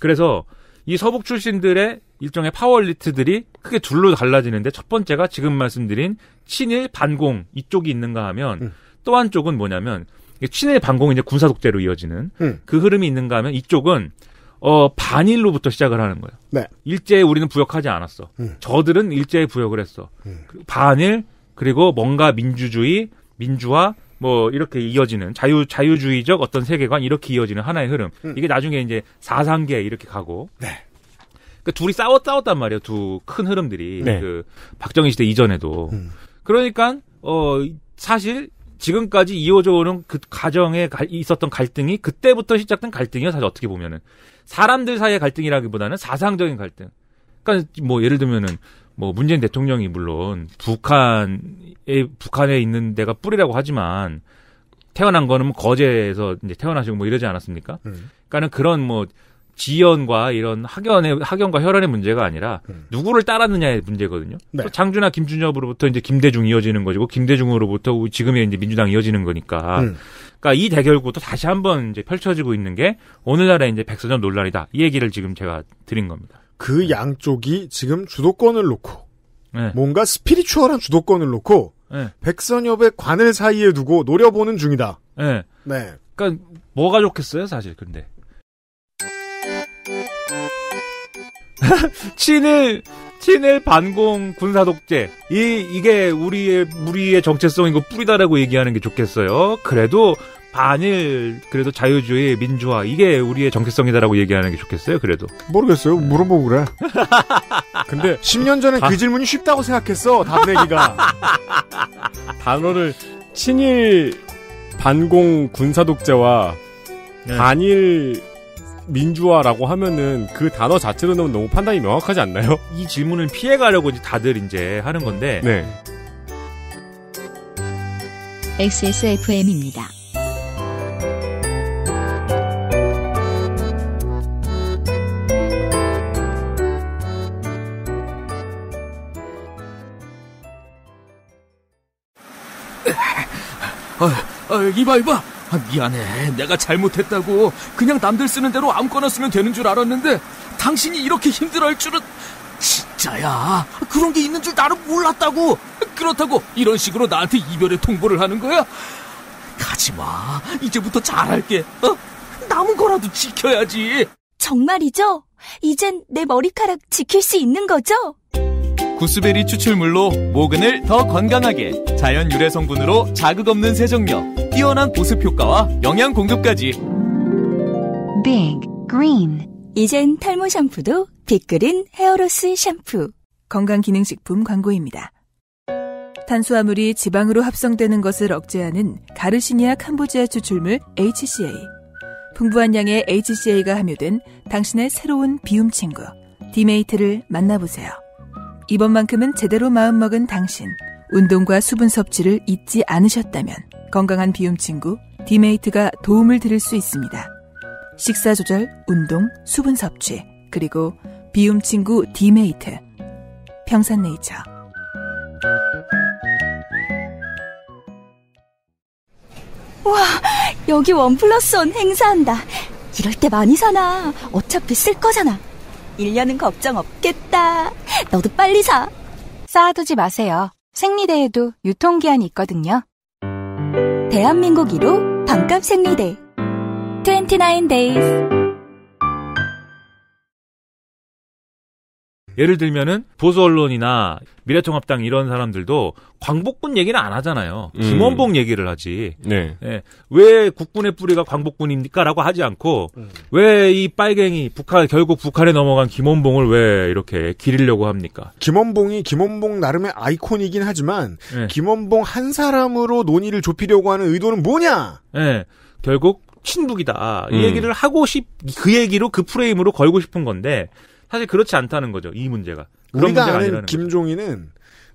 S5: 그래서 이 서북 출신들의 일종의 파워리트들이 크게 둘로 갈라지는데 첫 번째가 지금 말씀드린 친일 반공 이쪽이 있는가 하면 음. 또 한쪽은 뭐냐면 친일 반공이 이제 군사 독재로 이어지는 음. 그 흐름이 있는가 하면 이쪽은 어, 반일로부터 시작을 하는 거예요. 네. 일제에 우리는 부역하지 않았어. 음. 저들은 일제에 부역을 했어. 음. 그 반일, 그리고 뭔가 민주주의, 민주화, 뭐 이렇게 이어지는 자유 자유주의적 어떤 세계관 이렇게 이어지는 하나의 흐름. 음. 이게 나중에 이제 사상계 이렇게 가고. 네. 그러니까 둘이 싸워 싸웠단 말이에요. 두 큰 흐름들이 네. 그 박정희 시대 이전에도. 음. 그러니까 어 사실 지금까지 이어져 오는 그 가정에 가, 있었던 갈등이 그때부터 시작된 갈등이에요. 사실 어떻게 보면은 사람들 사이의 갈등이라기보다는 사상적인 갈등. 그러니까 뭐 예를 들면은 뭐 문재인 대통령이 물론 북한에 북한에 있는 데가 뿌리라고 하지만 태어난 거는 뭐 거제에서 이제 태어나시고 뭐 이러지 않았습니까? 음. 그러니까는 그런 뭐 지연과 이런 학연의 학연과 혈연의 문제가 아니라 음. 누구를 따랐느냐의 문제거든요. 네. 장준하 김준엽으로부터 이제 김대중 이어지는 거지고 김대중으로부터 지금의 이제 민주당 이어지는 거니까 음. 그러니까 이 대결구도 다시 한번 이제 펼쳐지고 있는 게 오늘날의 이제 백서전 논란이다. 이 얘기를 지금 제가
S2: 드린 겁니다. 그 네. 양쪽이 지금 주도권을 놓고 네. 뭔가 스피리추얼한 주도권을 놓고 네. 백선엽의 관을 사이에 두고 노려보는 중이다.
S5: 네. 네. 그러니까 뭐가 좋겠어요, 사실 근데. <laughs> 친일 친일 반공 군사 독재 이 이게 우리의 우리의 정체성이고 뿌리다라고 얘기하는 게 좋겠어요. 그래도 반일 그래도 자유주의 민주화 이게 우리의 정체성이다라고 얘기하는 게 좋겠어요
S2: 그래도 모르겠어요 네. 물어보고 그래 <laughs> 근데 10년 전에 다... 그 질문이 쉽다고 생각했어 답내기가 <laughs> 단어를 친일
S3: 반공 군사 독재와 네. 반일 민주화라고 하면은 그 단어 자체로 는 너무 판단이 명확하지 않나요? 이 질문을 피해가려고 이제 다들 이제
S5: 하는 건데. 네.
S4: XSFM입니다.
S5: 아, 아, 이봐,
S3: 이봐. 아, 미안해. 내가 잘못했다고. 그냥 남들 쓰는 대로 아무거나 쓰면 되는 줄 알았는데 당신이 이렇게 힘들어 할 줄은 진짜야. 그런 게 있는 줄 나는 몰랐다고. 그렇다고 이런 식으로 나한테 이별의 통보를 하는 거야?
S5: 가지 마. 이제부터 잘할게. 어? 남은 거라도 지켜야지.
S4: 정말이죠? 이젠 내 머리카락 지킬 수 있는 거죠?
S5: 구스베리 추출물로 모근을 더 건강하게 자연 유래 성분으로 자극 없는 세정력, 뛰어난 보습 효과와 영양 공급까지.
S1: Big
S4: 이젠 탈모 샴푸도 빅그린 헤어로스 샴푸. 건강기능식품 광고입니다. 탄수화물이 지방으로 합성되는 것을 억제하는 가르시니아 캄보지아 추출물 HCA. 풍부한 양의 HCA가 함유된 당신의 새로운 비움 친구, 디메이트를 만나보세요. 이번만큼은 제대로 마음먹은 당신. 운동과 수분 섭취를 잊지 않으셨다면 건강한 비움 친구 디메이트가 도움을 드릴 수 있습니다. 식사 조절, 운동, 수분 섭취, 그리고 비움 친구 디메이트. 평산네이처. 와, 여기 원 플러스 원 행사한다. 이럴 때 많이 사나. 어차피 쓸 거잖아. 1년은 걱정 없겠다. 너도 빨리 사. 쌓아두지 마세요. 생리대에도 유통기한이 있거든요. 대한민국 1호 반값 생리대 29 days
S5: 예를 들면은 보수 언론이나 미래통합당 이런 사람들도 광복군 얘기는 안 하잖아요. 음. 김원복 얘기를 하지. 네. 네. 왜 국군의 뿌리가 광복군입니까라고 하지 않고 음. 왜이 빨갱이 북한 결국 북한에 넘어간 김원봉을 왜 이렇게 기리려고 합니까?
S2: 김원봉이 김원봉 나름의 아이콘이긴 하지만 네. 김원봉 한 사람으로 논의를 좁히려고 하는 의도는 뭐냐?
S5: 네. 결국 친북이다. 음. 얘기를
S2: 하고 싶 그 얘기로 그 프레임으로
S5: 걸고 싶은 건데 사실 그렇지 않다는 거죠. 이 문제가. 그런 우리가 문제가 아는
S2: 김종인은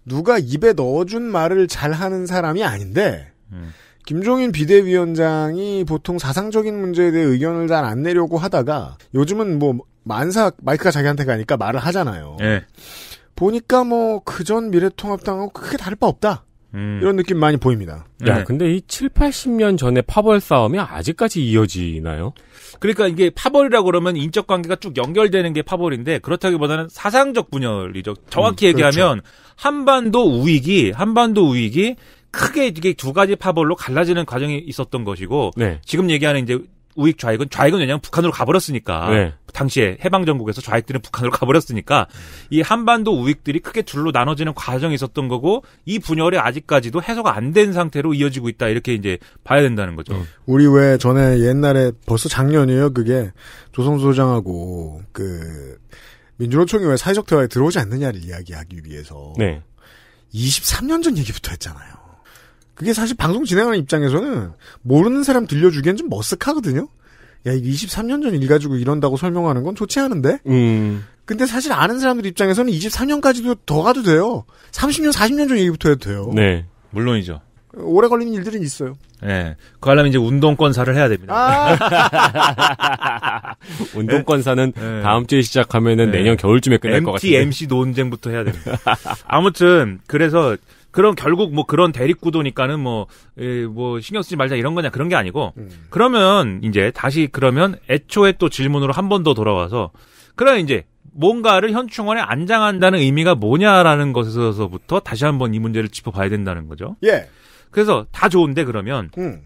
S2: 누가 입에 넣어준 말을 잘하는 사람이 아닌데 음. 김종인 비대위원장이 보통 사상적인 문제에 대해 의견을 잘 안 내려고 하다가 요즘은 뭐 만사 마이크가 자기한테 가니까 말을 하잖아요. 네. 보니까 뭐 그전 미래통합당하고 크게 다를 바 없다. 음. 이런 느낌 많이 보입니다. 야, 네. 근데 이 7, 80년
S3: 전에 파벌 싸움이 아직까지 이어지나요? 그러니까 이게 파벌이라고 그러면 인적 관계가
S5: 쭉 연결되는 게 파벌인데 그렇다기보다는 사상적 분열이죠. 정확히 음, 그렇죠. 얘기하면 그렇죠. 한반도 우익이 한반도 우익이 크게 이게 두 가지 파벌로 갈라지는 과정이 있었던 것이고 네. 지금 얘기하는 이제 우익 좌익은 좌익은 왜냐면 북한으로 가버렸으니까 네. 당시에 해방 전국에서 좌익들은 북한으로 가버렸으니까 이 한반도 우익들이 크게 둘로 나눠지는 과정이 있었던 거고 이 분열이 아직까지도 해소가 안 된 상태로 이어지고 있다 이렇게 이제 봐야 된다는
S2: 거죠. 음. 우리 왜 전에 옛날에 벌써 작년이에요 그게 조성수 소장하고 그 민주노총이 왜 사회적 대화에 들어오지 않느냐를 이야기하기 위해서 네. 23년 전 얘기부터 했잖아요. 그게 사실 방송 진행하는 입장에서는 모르는 사람 들려주기엔 좀 머쓱하거든요. 야, 이게 23년 전 일 가지고 이런다고 설명하는 건 좋지 않은데? 음. 근데 사실 아는 사람들 입장에서는 23년까지도 더 가도 돼요. 30년, 40년 전 얘기부터 해도 돼요. 네. 물론이죠. 오래 걸리는 일들은 있어요.
S5: 네. 그 하려면 이제 운동권사를 해야 됩니다.
S2: 아~ <laughs> 운동권사는 네.
S5: 네. 다음 주에
S3: 시작하면은 네. 내년 겨울쯤에 끝날 MT, 것 같아요. MC
S5: 논쟁부터 해야 됩니다. 아무튼, 그래서 그럼 결국 뭐 그런 대립구도니까는 뭐, 에, 뭐 신경 쓰지 말자 이런 거냐 그런 게 아니고 음. 그러면 이제 다시 그러면 애초에 또 질문으로 한 번 더 돌아와서 그럼 이제 뭔가를 현충원에 안장한다는 의미가 뭐냐라는 것에서부터 다시 한번 이 문제를 짚어봐야 된다는 거죠. 예. 그래서 다 좋은데 그러면 음.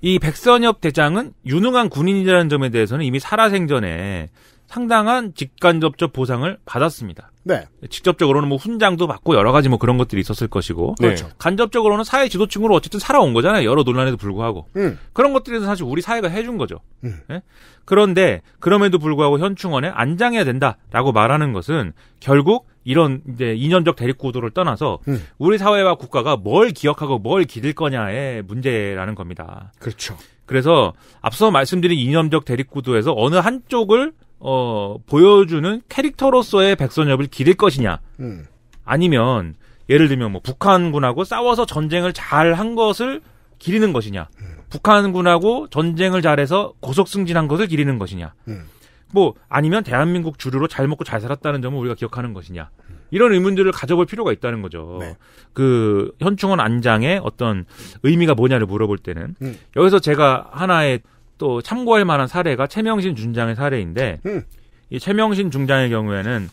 S5: 이 백선엽 대장은 유능한 군인이라는 점에 대해서는 이미 살아생전에 상당한 직간접적 보상을 받았습니다. 네. 직접적으로는 뭐 훈장도 받고 여러 가지 뭐 그런 것들이 있었을 것이고 네. 그렇죠. 간접적으로는 사회 지도층으로 어쨌든 살아온 거잖아요. 여러 논란에도 불구하고 음. 그런 것들에서 사실 우리 사회가 해준 거죠. 음. 네? 그런데 그럼에도 불구하고 현충원에 안장해야 된다라고 말하는 것은 결국 이런 이제 이념적 대립구도를 떠나서 음. 우리 사회와 국가가 뭘 기억하고 뭘 기댈 거냐의 문제라는 겁니다. 그렇죠. 그래서 앞서 말씀드린 이념적 대립구도에서 어느 한쪽을 어, 보여주는 캐릭터로서의 백선엽을 기릴 것이냐. 음. 아니면 예를 들면 뭐 북한군하고 싸워서 전쟁을 잘 한 것을 기리는 것이냐. 음. 북한군하고 전쟁을 잘해서 고속승진한 것을 기리는 것이냐. 음. 뭐 아니면 대한민국 주류로 잘 먹고 잘 살았다는 점을 우리가 기억하는 것이냐. 이런 의문들을 가져볼 필요가 있다는 거죠. 네. 그 현충원 안장의 어떤 의미가 뭐냐를 물어볼 때는 음. 여기서 제가 하나의 또 참고할 만한 사례가 최명신 중장의 사례인데 음. 이 최명신 중장의 경우에는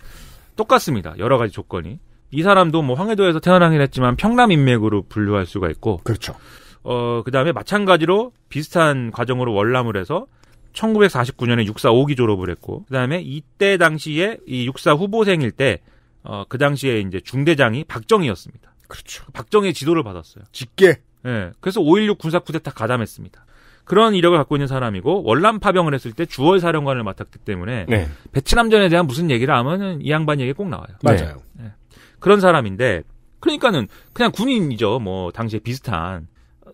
S5: 똑같습니다. 여러 가지 조건이 이 사람도 뭐 황해도에서 태어나긴 했지만 평남 인맥으로 분류할 수가 있고 그렇죠. 어 그다음에 마찬가지로 비슷한 과정으로 월남을 해서 1949년에 육사 5기 졸업을 했고 그다음에 이때 당시에 이 육사 후보생일 때어그 당시에 이제 중대장이 박정희였습니다. 그렇죠. 박정희 의 지도를 받았어요. 직계. 예. 네, 그래서 5.16 군사 쿠데타 가담했습니다. 그런 이력을 갖고 있는 사람이고 월남 파병을 했을 때 주월 사령관을 맡았기 때문에 네. 베트남전에 대한 무슨 얘기를 하면은 이 양반 얘기 꼭 나와요. 맞아요. 네. 네. 그런 사람인데 그러니까는 그냥 군인이죠. 뭐 당시에 비슷한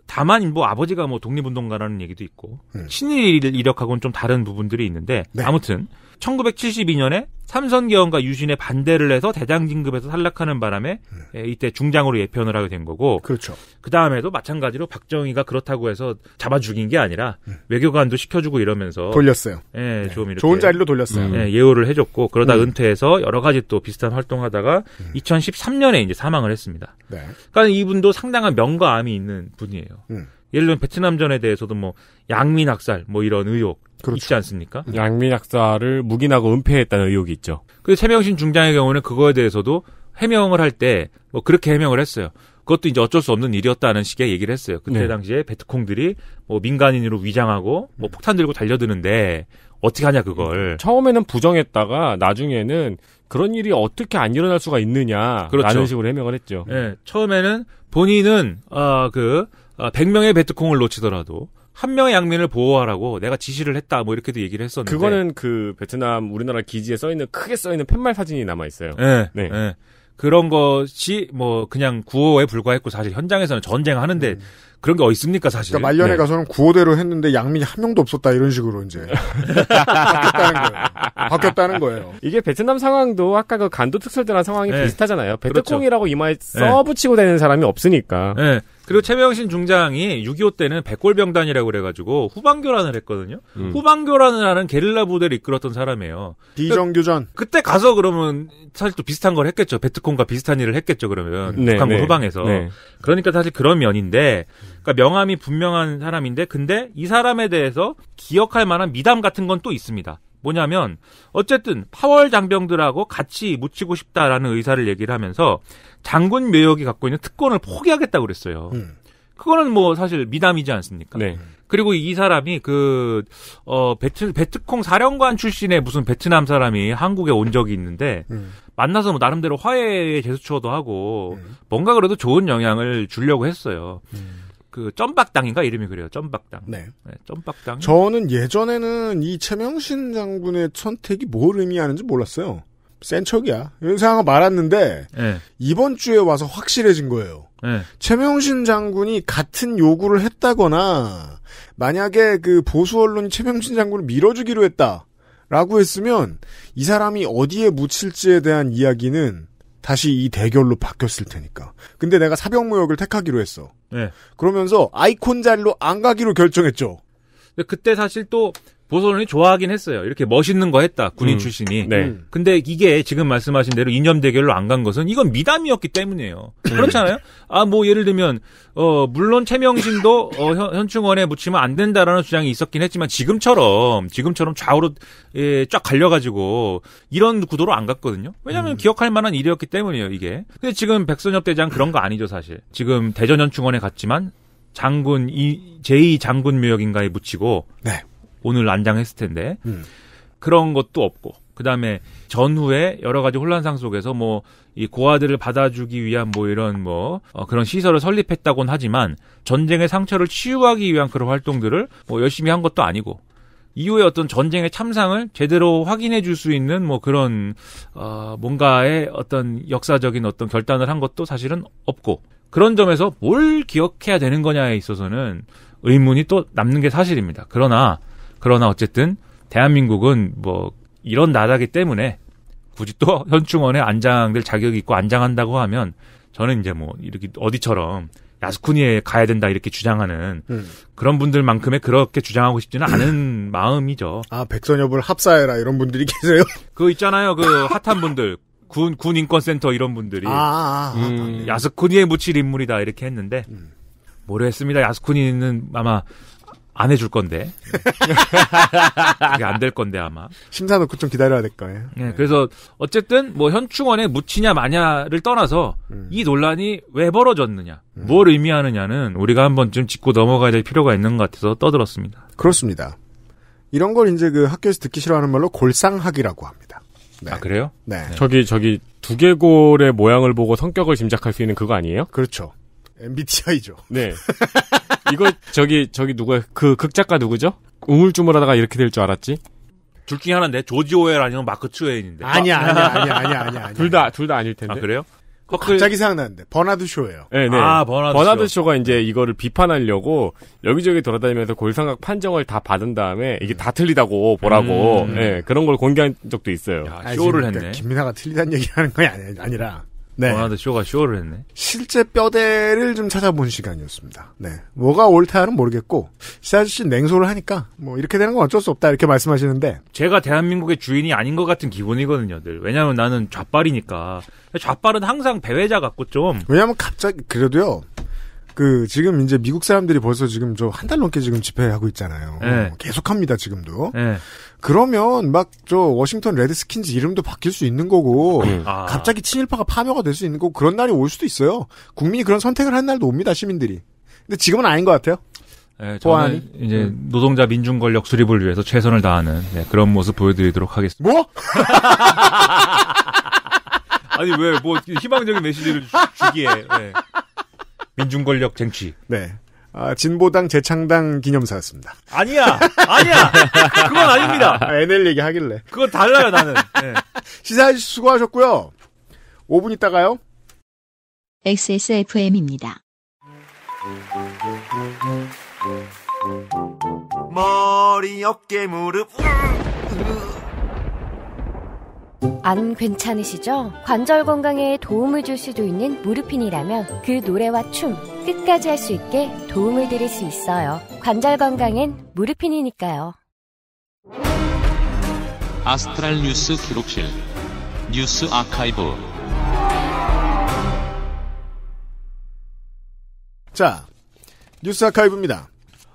S5: 다만 뭐 아버지가 뭐 독립운동가라는 얘기도 있고 음. 친일 이력하고는 좀 다른 부분들이 있는데 네. 아무튼 1972년에 삼선개헌과 유신에 반대를 해서 대장 진급에서 탈락하는 바람에 네. 예, 이때 중장으로 예편을 하게 된 거고. 그렇죠. 그 다음에도 마찬가지로 박정희가 그렇다고 해서 잡아 죽인 게 아니라 네. 외교관도 시켜주고 이러면서 돌렸어요. 예, 네. 좀 이렇게 좋은 자리로 돌렸어요. 예, 예우를 해줬고 그러다 음. 은퇴해서 여러 가지 또 비슷한 활동하다가 음. 2013년에 이제 사망을 했습니다. 네. 그러니까 이분도 상당한 명과 암이 있는 분이에요. 음. 예를 들면 베트남전에 대해서도 뭐 양민 학살 뭐 이런 의혹 그렇죠. 있지 않습니까? 네. 양민 학살을
S3: 묵인하고 은폐했다는 의혹이 있죠.
S5: 그 최명신 중장의 경우는 그거에 대해서도 해명을 할 때 뭐 그렇게 해명을 했어요. 그것도 이제 어쩔 수 없는 일이었다는 식의 얘기를 했어요. 그때 네. 당시에 베트콩들이
S3: 뭐 민간인으로 위장하고 뭐 네. 폭탄 들고 달려드는데 어떻게 하냐 그걸. 처음에는 부정했다가 나중에는 그런 일이 어떻게 안 일어날 수가 있느냐라는 그렇죠. 식으로 해명을 했죠. 네, 처음에는 본인은 아그 어, 100명의 어, 베트콩을
S5: 놓치더라도
S3: 한 명의 양민을 보호하라고 내가 지시를 했다 뭐 이렇게도 얘기를 했었는데 그거는 그 베트남 우리나라 기지에 써 있는 크게 써 있는 팻말 사진이 남아 있어요. 예, 네, 네. 네. 그런 것이
S5: 뭐 그냥 구호에 불과했고 사실 현장에서는 전쟁하는데 음. 그런 게 어디 있습니까 사실? 그러니까 말년에 네.
S2: 가서는 구호대로 했는데 양민이 한 명도 없었다 이런 식으로 이제 <laughs> 바뀌었다는
S3: 거예요. 바뀌었다는 거예요. 이게 베트남 상황도 아까 그 간도 특설들한 상황이 네. 비슷하잖아요. 베트콩이라고 그렇죠. 이마에 네. 써붙이고 되는 사람이 없으니까. 네.
S5: 그리고 최병신 중장이 6.25 때는 백골병단이라고 그래가지고 후방교란을 했거든요. 음. 후방교란을 하는 게릴라 부대를 이끌었던 사람이에요. 비정규전. 그, 그때 가서 그러면 사실 또 비슷한 걸 했겠죠. 베트콩과 비슷한 일을 했겠죠. 그러면 네, 북한 네. 후방에서. 네. 그러니까 사실 그런 면인데, 그러니까 명함이 분명한 사람인데, 근데 이 사람에 대해서 기억할 만한 미담 같은 건 또 있습니다. 뭐냐면 어쨌든 파월 장병들하고 같이 묻히고 싶다라는 의사를 얘기를 하면서 장군 묘역이 갖고 있는 특권을 포기하겠다고 그랬어요. 음. 그거는 뭐 사실 미담이지 않습니까? 네. 그리고 이 사람이 그, 어, 베트, 베트콩 사령관 출신의 무슨 베트남 사람이 한국에 온 적이 있는데, 음. 만나서 뭐 나름대로 화해의 제스처도 하고, 음. 뭔가 그래도 좋은 영향을 주려고 했어요. 음. 그, 점박당인가? 이름이 그래요. 점박당. 네. 네 점박당.
S2: 저는 예전에는 이 최명신 장군의 선택이 뭘 의미하는지 몰랐어요. 센 척이야. 이런 상황을 말았는데 네. 이번 주에 와서 확실해진 거예요. 네. 최명신 장군이 같은 요구를 했다거나 만약에 그 보수 언론이 최명신 장군을 밀어주기로 했다라고 했으면 이 사람이 어디에 묻힐지에 대한 이야기는 다시 이 대결로 바뀌었을 테니까. 근데 내가 사병무역을 택하기로 했어. 네. 그러면서 아이콘 자리로 안 가기로 결정했죠. 근데 그때
S5: 사실 또 보선이 좋아하긴 했어요. 이렇게 멋있는 거 했다. 군인 음. 출신이. 네. 음. 근데 이게 지금 말씀하신 대로 이념 대결로 안 간 것은 이건 미담이었기 때문이에요. 음. 그렇잖아요. 아 뭐 예를 들면 어 물론 최명진도 어, 현, 충원에 묻히면 안 된다라는 주장이 있었긴 했지만 지금처럼 지금처럼 좌우로 예, 쫙 갈려가지고 이런 구도로 안 갔거든요. 왜냐하면 음. 기억할 만한 일이었기 때문이에요. 이게. 근데 지금 백선엽 대장 그런 거 아니죠 사실. 지금 대전 현충원에 갔지만 장군 이 제2 장군 묘역인가에 묻히고. 네. 오늘 안장했을 텐데 음. 그런 것도 없고 그다음에 전후에 여러 가지 혼란상 속에서 뭐 이 고아들을 받아주기 위한 뭐 이런 뭐 어 그런 시설을 설립했다곤 하지만 전쟁의 상처를 치유하기 위한 그런 활동들을 뭐 열심히 한 것도 아니고 이후에 어떤 전쟁의 참상을 제대로 확인해 줄 수 있는 뭐 그런 어 뭔가의 어떤 역사적인 어떤 결단을 한 것도 사실은 없고 그런 점에서 뭘 기억해야 되는 거냐에 있어서는 의문이 또 남는 게 사실입니다. 그러나 그러나 어쨌든 대한민국은 뭐 이런 나라기 때문에 굳이 또 <laughs> 현충원에 안장될 자격이 있고 안장한다고 하면 저는 이제 뭐 이렇게 어디처럼 야스쿠니에 가야 된다 이렇게 주장하는 음. 그런 분들만큼의 그렇게 주장하고 싶지는 <clears throat> 않은 마음이죠.
S2: 아 백선엽을 합사해라 이런 분들이
S5: 계세요? <laughs> 그 있잖아요 그 핫한 분들 군군 인권센터 이런 분들이 아, 아, 아, 아 음, 야스쿠니에 묻힐 인물이다 이렇게 했는데 음. 모르겠습니다. 야스쿠니는 아마 안 해줄 건데. 그게 <laughs> 안 될 건데, 아마. 심사 놓고 좀 기다려야 될 거예요. 네, 네. 그래서, 어쨌든, 뭐, 현충원에 묻히냐 마냐를 떠나서, 음. 이 논란이 왜 벌어졌느냐, 음. 뭘 의미하느냐는 우리가 한번 좀 짚고 넘어가야 될 필요가 있는 것 같아서
S3: 떠들었습니다. 그렇습니다.
S2: 이런 걸 이제 그 학교에서 듣기 싫어하는 말로 골상학이라고 합니다.
S3: 네. 아, 그래요? 네. 네. 저기, 저기, 두개골의 모양을 보고 성격을 짐작할 수 있는 그거 아니에요? 그렇죠. MBTI죠. 네. 이거 저기 저기 누구야? 그 극작가 누구죠? 우물쭈물하다가 이렇게 될 줄 알았지?
S5: 둘 중에 하나인데 조지 오웰
S3: 아니면 마크 트웨인인데.
S2: 아. 아니야 아니야 아니야 아니야 아니야.
S3: 둘다 둘 다 아닐 텐데. 아 그래요?
S2: 그, 그, 갑자기 생각나는데 버나드 쇼예요.
S3: 네, 네. 아 버나드, 버나드 쇼. 가 이제 네. 이거를 비판하려고 여기저기 돌아다니면서 골상각 판정을 다 받은 다음에 이게 다 틀리다고 보라고 음. 네, 그런 걸 공개한 적도 있어요. 야, 쇼를 했네.
S2: 김민아가 틀리다는 얘기하는 거 아니, 아니라
S3: 네. 원하드 쇼가 쇼를
S2: 했네. 실제 뼈대를 좀 찾아본 시간이었습니다. 네. 뭐가 옳다는 모르겠고, 시아저씨 냉소를 하니까, 뭐, 이렇게 되는 건 어쩔 수 없다, 이렇게 말씀하시는데.
S5: 제가 대한민국의 주인이 아닌 것 같은 기분이거든요, 늘. 왜냐면 하 나는 좌빨이니까. 좌빨은 항상 배회자 같고
S2: 좀. 왜냐면 하 갑자기, 그래도요, 그 지금 이제 미국 사람들이 벌써 지금 저한 달 넘게 지금 집회하고 있잖아요. 네. 계속합니다 지금도. 네. 그러면 막저 워싱턴 레드스킨즈 이름도 바뀔 수 있는 거고 음. 아. 갑자기 친일파가 파멸가될수 있는 거고 그런 날이 올 수도 있어요. 국민이 그런 선택을 한 날도 옵니다 시민들이. 근데 지금은 아닌 것 같아요. 네, 저는 보안.
S5: 이제 음. 노동자 민중 권력 수립을 위해서 최선을 다하는 네, 그런 모습 보여드리도록 하겠습니다. 뭐? <laughs> 아니 왜 뭐 희망적인 메시지를 주, 기에 네.
S2: 민중 권력 쟁취. 네. 아, 진보당 재창당 기념사였습니다. 아니야, 아니야, 그건 아닙니다. 아, NL 얘기 하길래. 그건 달라요 나는. 네. 시사 수고하셨고요. 5분 있다가요.
S4: XSFM입니다.
S1: 머리 어깨 무릎.
S4: 안 괜찮으시죠? 관절 건강에 도움을 줄 수도 있는 무르핀이라면 그 노래와 춤 끝까지 할 수 있게 도움을 드릴 수 있어요. 관절 건강엔 무르핀이니까요.
S5: 아스트랄 뉴스 기록실 뉴스 아카이브
S2: 자 뉴스 아카이브입니다.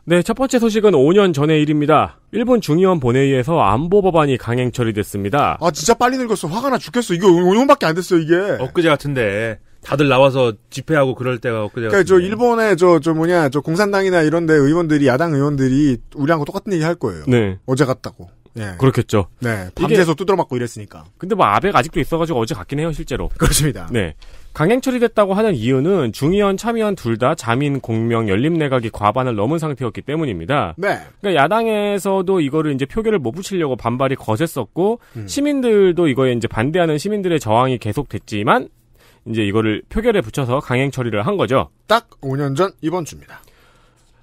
S2: 네,
S3: 첫 번째 소식은 5년 전의 일입니다. 일본 중의원 본회의에서 안보 법안이 강행 처리됐습니다. 아, 진짜 빨리 늙었어. 화가 나 죽겠어. 이거 5년밖에 안 됐어, 이게. 엊그제 같은데. 다들
S5: 나와서 집회하고 그럴 때가 엊그제 그러니까
S2: 저일본에 저, 저 뭐냐, 저 공산당이나 이런 데 의원들이, 야당 의원들이 우리하고 똑같은 얘기 할 거예요. 네. 어제 갔다고.
S3: 네. 그렇겠죠.
S2: 네. 밤새서 이게...
S3: 두드려 맞고 이랬으니까. 근데 뭐 아베가 아직도 있어가지고 어제 갔긴 해요, 실제로. 그렇습니다.
S2: 네. 강행 처리됐다고
S3: 하는 이유는 중의원, 참의원 둘 다 자민, 공명, 연립내각이 과반을 넘은 상태였기 때문입니다. 네. 그러니까 야당에서도 이거를 이제 표결을 못 붙이려고 반발이 거셌었고 음. 시민들도 이거에 이제 반대하는 시민들의 저항이 계속됐지만 이제 이거를 표결에 붙여서 강행 처리를 한 거죠. 딱 5년 전 이번 주입니다.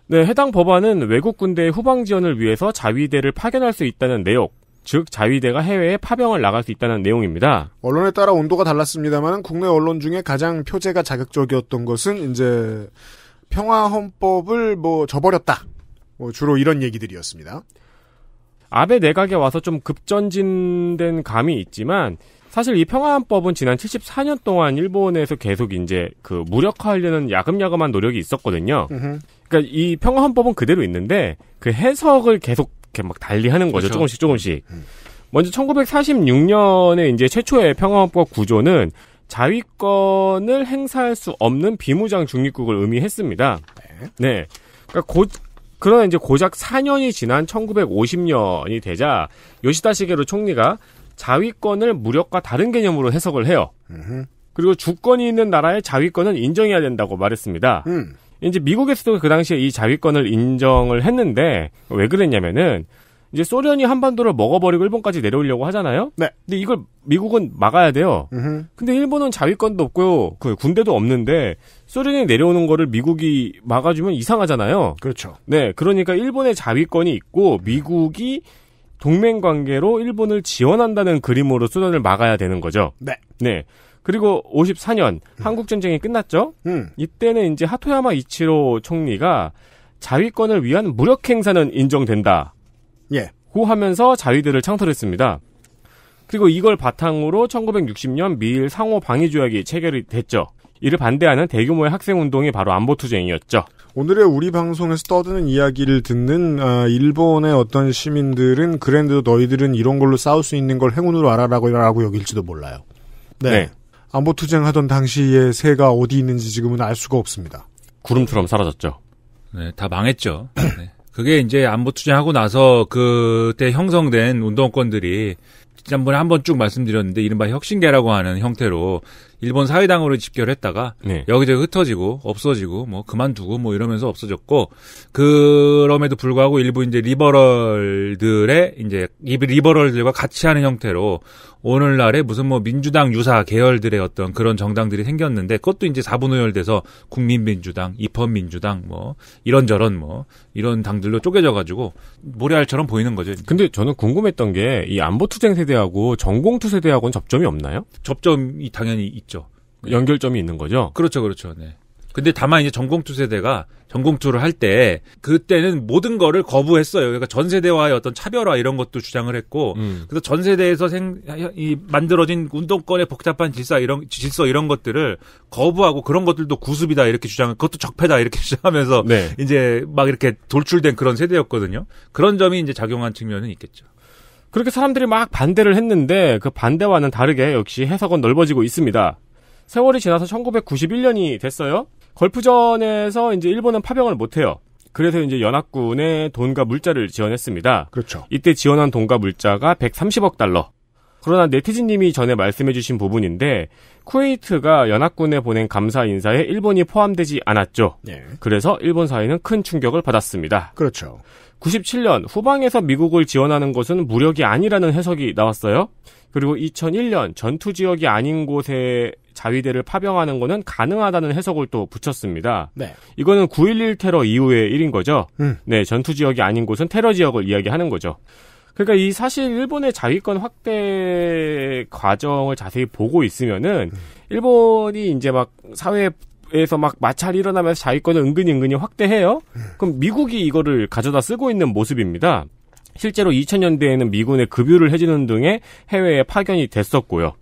S3: 네, 해당 법안은 외국 군대의 후방 지원을 위해서 자위대를 파견할 수 있다는 내용, 즉 자위대가 해외에 파병을 나갈 수 있다는 내용입니다.
S2: 언론에 따라 온도가 달랐습니다만 국내 언론 중에 가장 표제가 자극적이었던 것은 이제 평화 헌법을 뭐 저버렸다. 뭐 주로 이런 얘기들이었습니다.
S3: 아베 내각에 와서 좀 급전진된 감이 있지만 사실 이 평화헌법은 지난 74년 동안 일본에서 계속 이제 그 무력화하려는 야금야금한 노력이 있었거든요. 으흠. 그러니까 이 평화헌법은 그대로 있는데 그 해석을 계속 이렇게 막 달리하는 거죠. 그렇죠. 조금씩 조금씩. 음. 음. 먼저 1946년에 이제 최초의 평화헌법 구조는 자위권을 행사할 수 없는 비무장 중립국을 의미했습니다. 네. 네. 그러니까 곧 그러나 이제 고작 4년이 지난 1950년이 되자 요시다 시게로 총리가 자위권을 무력과 다른 개념으로 해석을 해요. 으흠. 그리고 주권이 있는 나라의 자위권은 인정해야 된다고 말했습니다. 음. 이제 미국에서도 그 당시에 이 자위권을 인정을 했는데 왜 그랬냐면은 이제 소련이 한반도를 먹어버리고 일본까지 내려오려고 하잖아요. 네. 근데 이걸 미국은 막아야 돼요. 으흠. 근데 일본은 자위권도 없고요, 그 군대도 없는데 소련이 내려오는 거를 미국이 막아주면 이상하잖아요. 그렇죠. 네, 그러니까 일본의 자위권이 있고 미국이 동맹 관계로 일본을 지원한다는 그림으로 소련을 막아야 되는 거죠. 네. 네. 그리고 54년 음. 한국 전쟁이 끝났죠. 음. 이때는 이제 하토야마 이치로 총리가 자위권을 위한 무력 행사는 인정된다. 예. 고 하면서 자위대를 창설했습니다. 그리고 이걸 바탕으로 1960년 미일 상호 방위 조약이 체결이 됐죠. 이를 반대하는 대규모의 학생 운동이 바로 안보 투쟁이었죠.
S2: 오늘의 우리 방송에서 떠드는 이야기를 듣는 아, 일본의 어떤 시민들은 그랜드 너희들은 이런 걸로 싸울 수 있는 걸 행운으로 알아라고 라고 여길지도 몰라요. 네. 네. 안보투쟁하던 당시에 새가 어디 있는지 지금은 알 수가 없습니다. 구름처럼
S5: 사라졌죠. 네, 다 망했죠. 네. 그게 이제 안보투쟁하고 나서 그때 형성된 운동권들이 지난번에 한 번 쭉 말씀드렸는데 이른바 혁신계라고 하는 형태로 일본 사회당으로 집결했다가 네. 여기저기 흩어지고 없어지고 뭐 그만두고 뭐 이러면서 없어졌고 그럼에도 불구하고 일부 이제 리버럴들의 이제 이 리버럴들과 같이 하는 형태로 오늘날에 무슨 뭐 민주당 유사 계열들의 어떤 그런 정당들이 생겼는데 그것도 이제 사분오열돼서 국민민주당, 입헌민주당 뭐 이런저런 뭐 이런 당들로
S3: 쪼개져 가지고 모래알처럼 보이는 거죠. 근데 저는 궁금했던 게 이 안보투쟁 세대하고 전공투 세대하고는 접점이 없나요? 접점이 당연히 네. 연결점이 있는 거죠.
S5: 그렇죠, 그렇죠. 네. 근데 다만 이제 전공투 세대가 전공투를 할 때 그때는 모든 거를 거부했어요. 그러니까 전 세대와의 어떤 차별화 이런 것도 주장을 했고 음. 그래서 전 세대에서 생, 이 만들어진 운동권의 복잡한 질서 이런 질서 이런 것들을 거부하고 그런 것들도 구습이다 이렇게 주장을 그것도 적폐다 이렇게 <laughs> 주장하면서 네. 이제 막 이렇게 돌출된
S3: 그런 세대였거든요. 그런 점이 이제 작용한 측면은 있겠죠. 그렇게 사람들이 막 반대를 했는데 그 반대와는 다르게 역시 해석은 넓어지고 있습니다. 세월이 지나서 1991년이 됐어요. 걸프전에서 이제 일본은 파병을 못해요. 그래서 이제 연합군에 돈과 물자를 지원했습니다. 그렇죠. 이때 지원한 돈과 물자가 130억 달러. 그러나 네티즌님이 전에 말씀해주신 부분인데 쿠웨이트가 연합군에 보낸 감사 인사에 일본이 포함되지 않았죠. 네. 그래서 일본 사회는 큰 충격을 받았습니다. 그렇죠. 97년 후방에서 미국을 지원하는 것은 무력이 아니라는 해석이 나왔어요. 그리고 2001년 전투 지역이 아닌 곳에 자위대를 파병하는 거는 가능하다는 해석을 또 붙였습니다. 네. 이거는 9.11 테러 이후의 일인 거죠. 음. 네, 전투 지역이 아닌 곳은 테러 지역을 이야기하는 거죠. 그러니까 이 사실 일본의 자위권 확대 과정을 자세히 보고 있으면은 음. 일본이 이제 막 사회 에서막 마찰이 일어나면서 자위권을 은근히 은근히 확대해요. 음. 그럼 미국이 이거를 가져다 쓰고 있는 모습입니다. 실제로 2000년대에는 미군의 급유를 해주는 등의 해외에 파견이 됐었고요.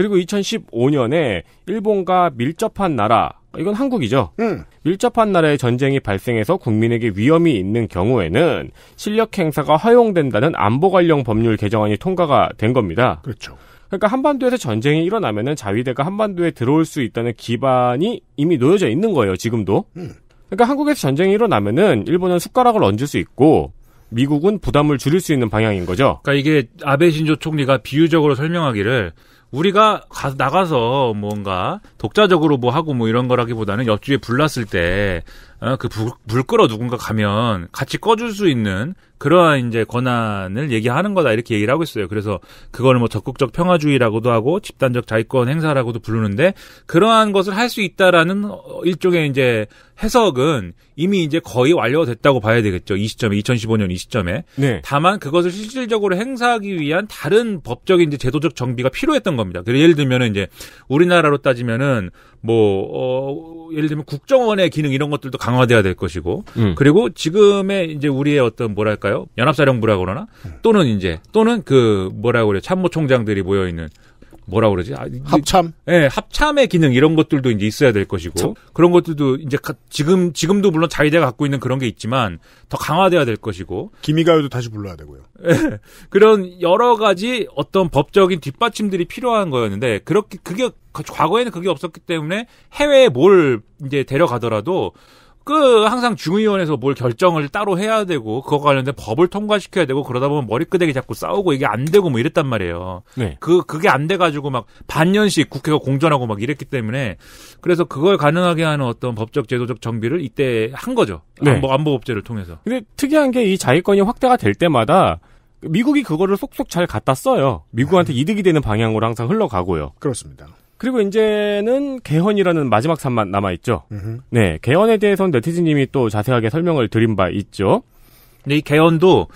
S3: 그리고 2015년에 일본과 밀접한 나라, 이건 한국이죠. 음. 밀접한 나라의 전쟁이 발생해서 국민에게 위험이 있는 경우에는 실력 행사가 허용된다는 안보 관련 법률 개정안이 통과가 된 겁니다. 그렇죠. 그러니까 한반도에서 전쟁이 일어나면은 자위대가 한반도에 들어올 수 있다는 기반이 이미 놓여져 있는 거예요, 지금도. 음. 그러니까 한국에서 전쟁이 일어나면은 일본은 숟가락을 얹을 수 있고 미국은 부담을 줄일 수 있는 방향인 거죠. 그러니까 이게 아베 신조 총리가
S5: 비유적으로 설명하기를 우리가 가, 나가서 뭔가 독자적으로 뭐 하고 뭐 이런 거라기보다는 옆집에 불났을 때 어, 그불 끌어 누군가 가면 같이 꺼줄 수 있는 그러한 이제 권한을 얘기하는 거다 이렇게 얘기를 하고 있어요. 그래서 그걸 뭐 적극적 평화주의라고도 하고 집단적 자위권 행사라고도 부르는데 그러한 것을 할 수 있다라는 일종의 이제 해석은 이미 이제 거의 완료 됐다고 봐야 되겠죠. 이 시점에 2015년 이 시점에 네. 다만 그것을 실질적으로 행사하기 위한 다른 법적인 이제 제도적 정비가 필요했던 겁니다. 그래서 예를 들면은 이제 우리나라로 따지면은 뭐, 어, 예를 들면 국정원의 기능 이런 것들도 강화돼야 될 것이고, 음. 그리고 지금의 이제 우리의 어떤 뭐랄까요? 연합사령부라 그러나, 음. 또는 이제, 또는 그 뭐라고 그래요? 참모총장들이 모여있는 뭐라 그러지? 아, 합참? 예, 네, 합참의 기능 이런 것들도 이제 있어야 될 것이고 참? 그런 것들도 이제 가, 지금 지금도 물론 자위대가 갖고 있는 그런 게 있지만 더 강화돼야 될 것이고
S2: 기미가요도 다시 불러야 되고요.
S1: 네,
S5: 그런 여러 가지 어떤 법적인 뒷받침들이 필요한 거였는데 그렇게 그게 과거에는 그게 없었기 때문에 해외에 뭘 이제 데려가더라도 그 항상 중의원에서 뭘 결정을 따로 해야 되고 그거 관련된 법을 통과시켜야 되고 그러다 보면 머리끄댕이 자꾸 싸우고 이게 안 되고 뭐 이랬단 말이에요. 네. 그 그게 안돼 가지고 막 반년씩 국회가 공전하고 막 이랬기 때문에 그래서 그걸 가능하게 하는 어떤 법적 제도적 정비를 이때 한 거죠. 네. 안보 안보법제를 통해서. 근데
S3: 특이한 게 이 자위권이 확대가 될 때마다 미국이 그거를 속속 잘 갖다 써요. 미국한테 네. 이득이 되는 방향으로 항상 흘러가고요. 그렇습니다. 그리고 이제는 개헌이라는 마지막 산만 남아있죠. 으흠. 네, 개헌에 대해서는 네티즌님이 또 자세하게 설명을 드린 바 있죠. 근데 이 개헌도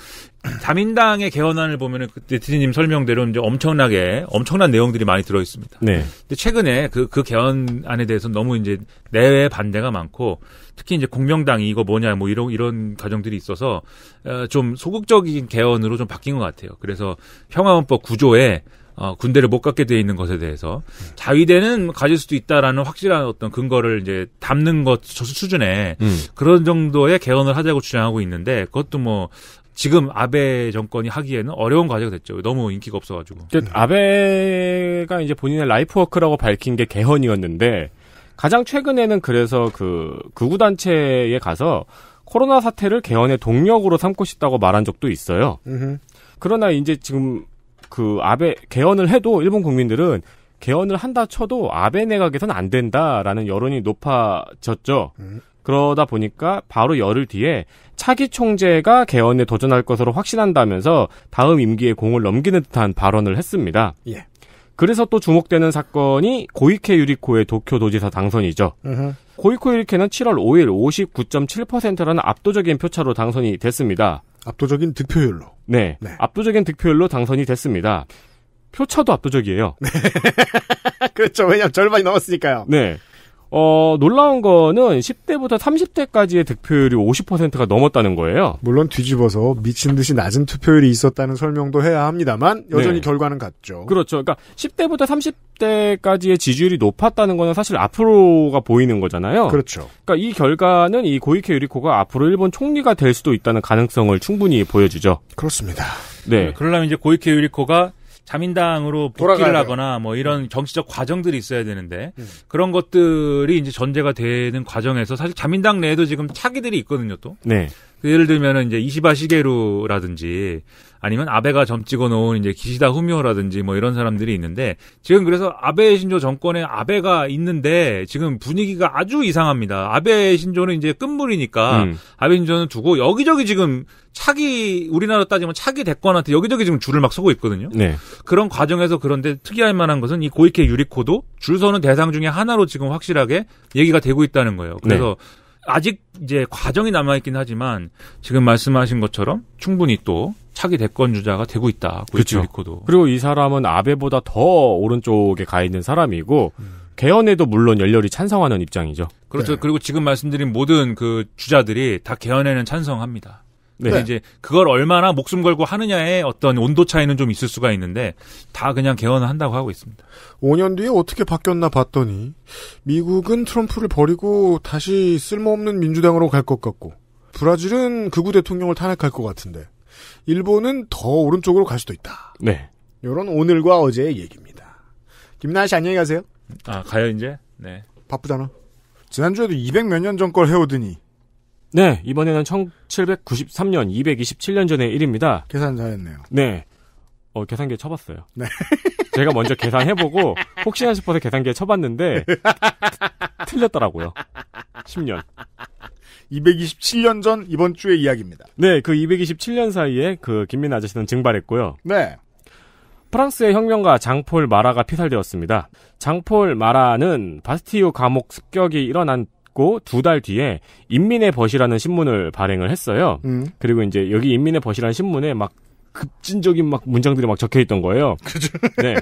S3: 자민당의 개헌안을 보면은 그 네티즌님 설명대로 이제
S5: 엄청나게 엄청난 내용들이 많이 들어 있습니다. 네. 근데 최근에 그그 그 개헌안에 대해서 너무 이제 내외 반대가 많고 특히 이제 공명당이 이거 뭐냐 뭐 이런 이런 과정들이 있어서 어, 좀 소극적인 개헌으로 좀 바뀐 것 같아요. 그래서 평화헌법 구조에 어, 군대를 못 갖게 돼 있는 것에 대해서 자위대는 가질 수도 있다라는 확실한 어떤 근거를 이제 담는 것 수준에 음. 그런 정도의 개헌을 하자고 주장하고 있는데 그것도 뭐 지금 아베 정권이 하기에는 어려운 과제가 됐죠. 너무 인기가 없어가지고. 그
S3: 네. 아베가 이제 본인의 라이프워크라고 밝힌 게 개헌이었는데 가장 최근에는 그래서 그 극우단체에 가서 코로나 사태를 개헌의 동력으로 삼고 싶다고 말한 적도 있어요. 으흠. 그러나 이제 지금 그 아베 개헌을 해도 일본 국민들은 개헌을 한다 쳐도 아베 내각에선 안 된다라는 여론이 높아졌죠. 음. 그러다 보니까 바로 열흘 뒤에 차기 총재가 개헌에 도전할 것으로 확신한다면서 다음 임기에 공을 넘기는 듯한 발언을 했습니다. 예. 그래서 또 주목되는 사건이 고이케 유리코의 도쿄 도지사 당선이죠. 으흠. 고이코 유리코는 7월 5일 59.7%라는 압도적인 표차로 당선이 됐습니다.
S2: 압도적인 득표율로.
S3: 네. 네. 압도적인 득표율로 당선이 됐습니다. 표차도 압도적이에요.
S2: <laughs> 그렇죠. 왜냐면 절반이 넘었으니까요.
S3: 네. 어, 놀라운 거는 10대부터 30대까지의 득표율이 50%가 넘었다는 거예요.
S2: 물론 뒤집어서 미친 듯이 낮은 투표율이 있었다는 설명도 해야 합니다만 여전히 네. 결과는 같죠.
S3: 그렇죠. 그러니까 10대부터 30대까지의 지지율이 높았다는 거는 사실 앞으로가 보이는 거잖아요. 그렇죠. 그러니까 이 결과는 이 고이케 유리코가 앞으로 일본 총리가 될 수도 있다는 가능성을 충분히 보여주죠. 그렇습니다. 네. 네
S5: 그러려면 이제 고이케
S3: 유리코가
S5: 자민당으로 복귀를 하거나 뭐 이런 음. 정치적 과정들이 있어야 되는데 음. 그런 것들이 이제 전제가 되는 과정에서 사실 자민당 내에도 지금 차기들이 있거든요 또. 네. 그 예를 들면은 이제 이시바 시계루라든지 아니면 아베가 점 찍어 놓은 이제 기시다 후미오라든지 뭐 이런 사람들이 있는데 지금 그래서 아베 신조 정권에 아베가 있는데 지금 분위기가 아주 이상합니다. 아베 신조는 이제 끝물이니까 음. 아베 신조는 두고 여기저기 지금 차기 우리나라 따지면 차기 대권한테 여기저기 지금 줄을 막 서고 있거든요. 네. 그런 과정에서 그런데 특이할 만한 것은 이 고이케 유리코도 줄 서는 대상 중에 하나로 지금 확실하게 얘기가 되고 있다는 거예요. 그래서 네. 아직 이제 과정이 남아있긴 하지만 지금
S3: 말씀하신 것처럼 충분히 또 차기 대권 주자가 되고 있다. 그렇죠. 리 그리고 이 사람은 아베보다 더 오른쪽에 가 있는 사람이고 음. 개헌에도 물론 열렬히 찬성하는 입장이죠.
S5: 그렇죠. 네. 그리고 지금 말씀드린 모든 그 주자들이 다 개헌에는 찬성합니다. 네. 근데 이제 그걸 얼마나 목숨 걸고 하느냐에 어떤 온도 차이는 좀 있을 수가 있는데 다 그냥 개헌을 한다고 하고 있습니다.
S2: 5년 뒤에 어떻게 바뀌었나 봤더니 미국은 트럼프를 버리고 다시 쓸모없는 민주당으로 갈 것 같고 브라질은 극우 대통령을 탄핵할 것 같은데 일본은 더 오른쪽으로 갈 수도 있다. 네. 요런 오늘과 어제의 얘기입니다. 김나씨 안녕히 가세요. 아, 가요 이제? 네. 바쁘잖아. 지난주에도 200 몇 년 전 걸 해오더니 네, 이번에는 1793년,
S3: 227년 전의 일입니다.
S2: 계산 잘했네요.
S3: 네. 어, 계산기에 쳐봤어요. 네. <laughs> 제가 먼저 계산해보고, 혹시나 싶어서 계산기에 쳐봤는데, <laughs> 틀렸더라고요. 10년. 227년 전 이번 주의 이야기입니다. 네, 그 227년 사이에 그 김민 아저씨는 증발했고요. 네. 프랑스의 혁명가 장폴 마라가 피살되었습니다. 장폴 마라는 바스티유 감옥 습격이 일어났고 두 달 뒤에 인민의 벗이라는 신문을 발행을 했어요. 음. 그리고 이제 여기 인민의 벗이라는 신문에 막 급진적인 막 문장들이 막 적혀 있던 거예요. 그죠? 네.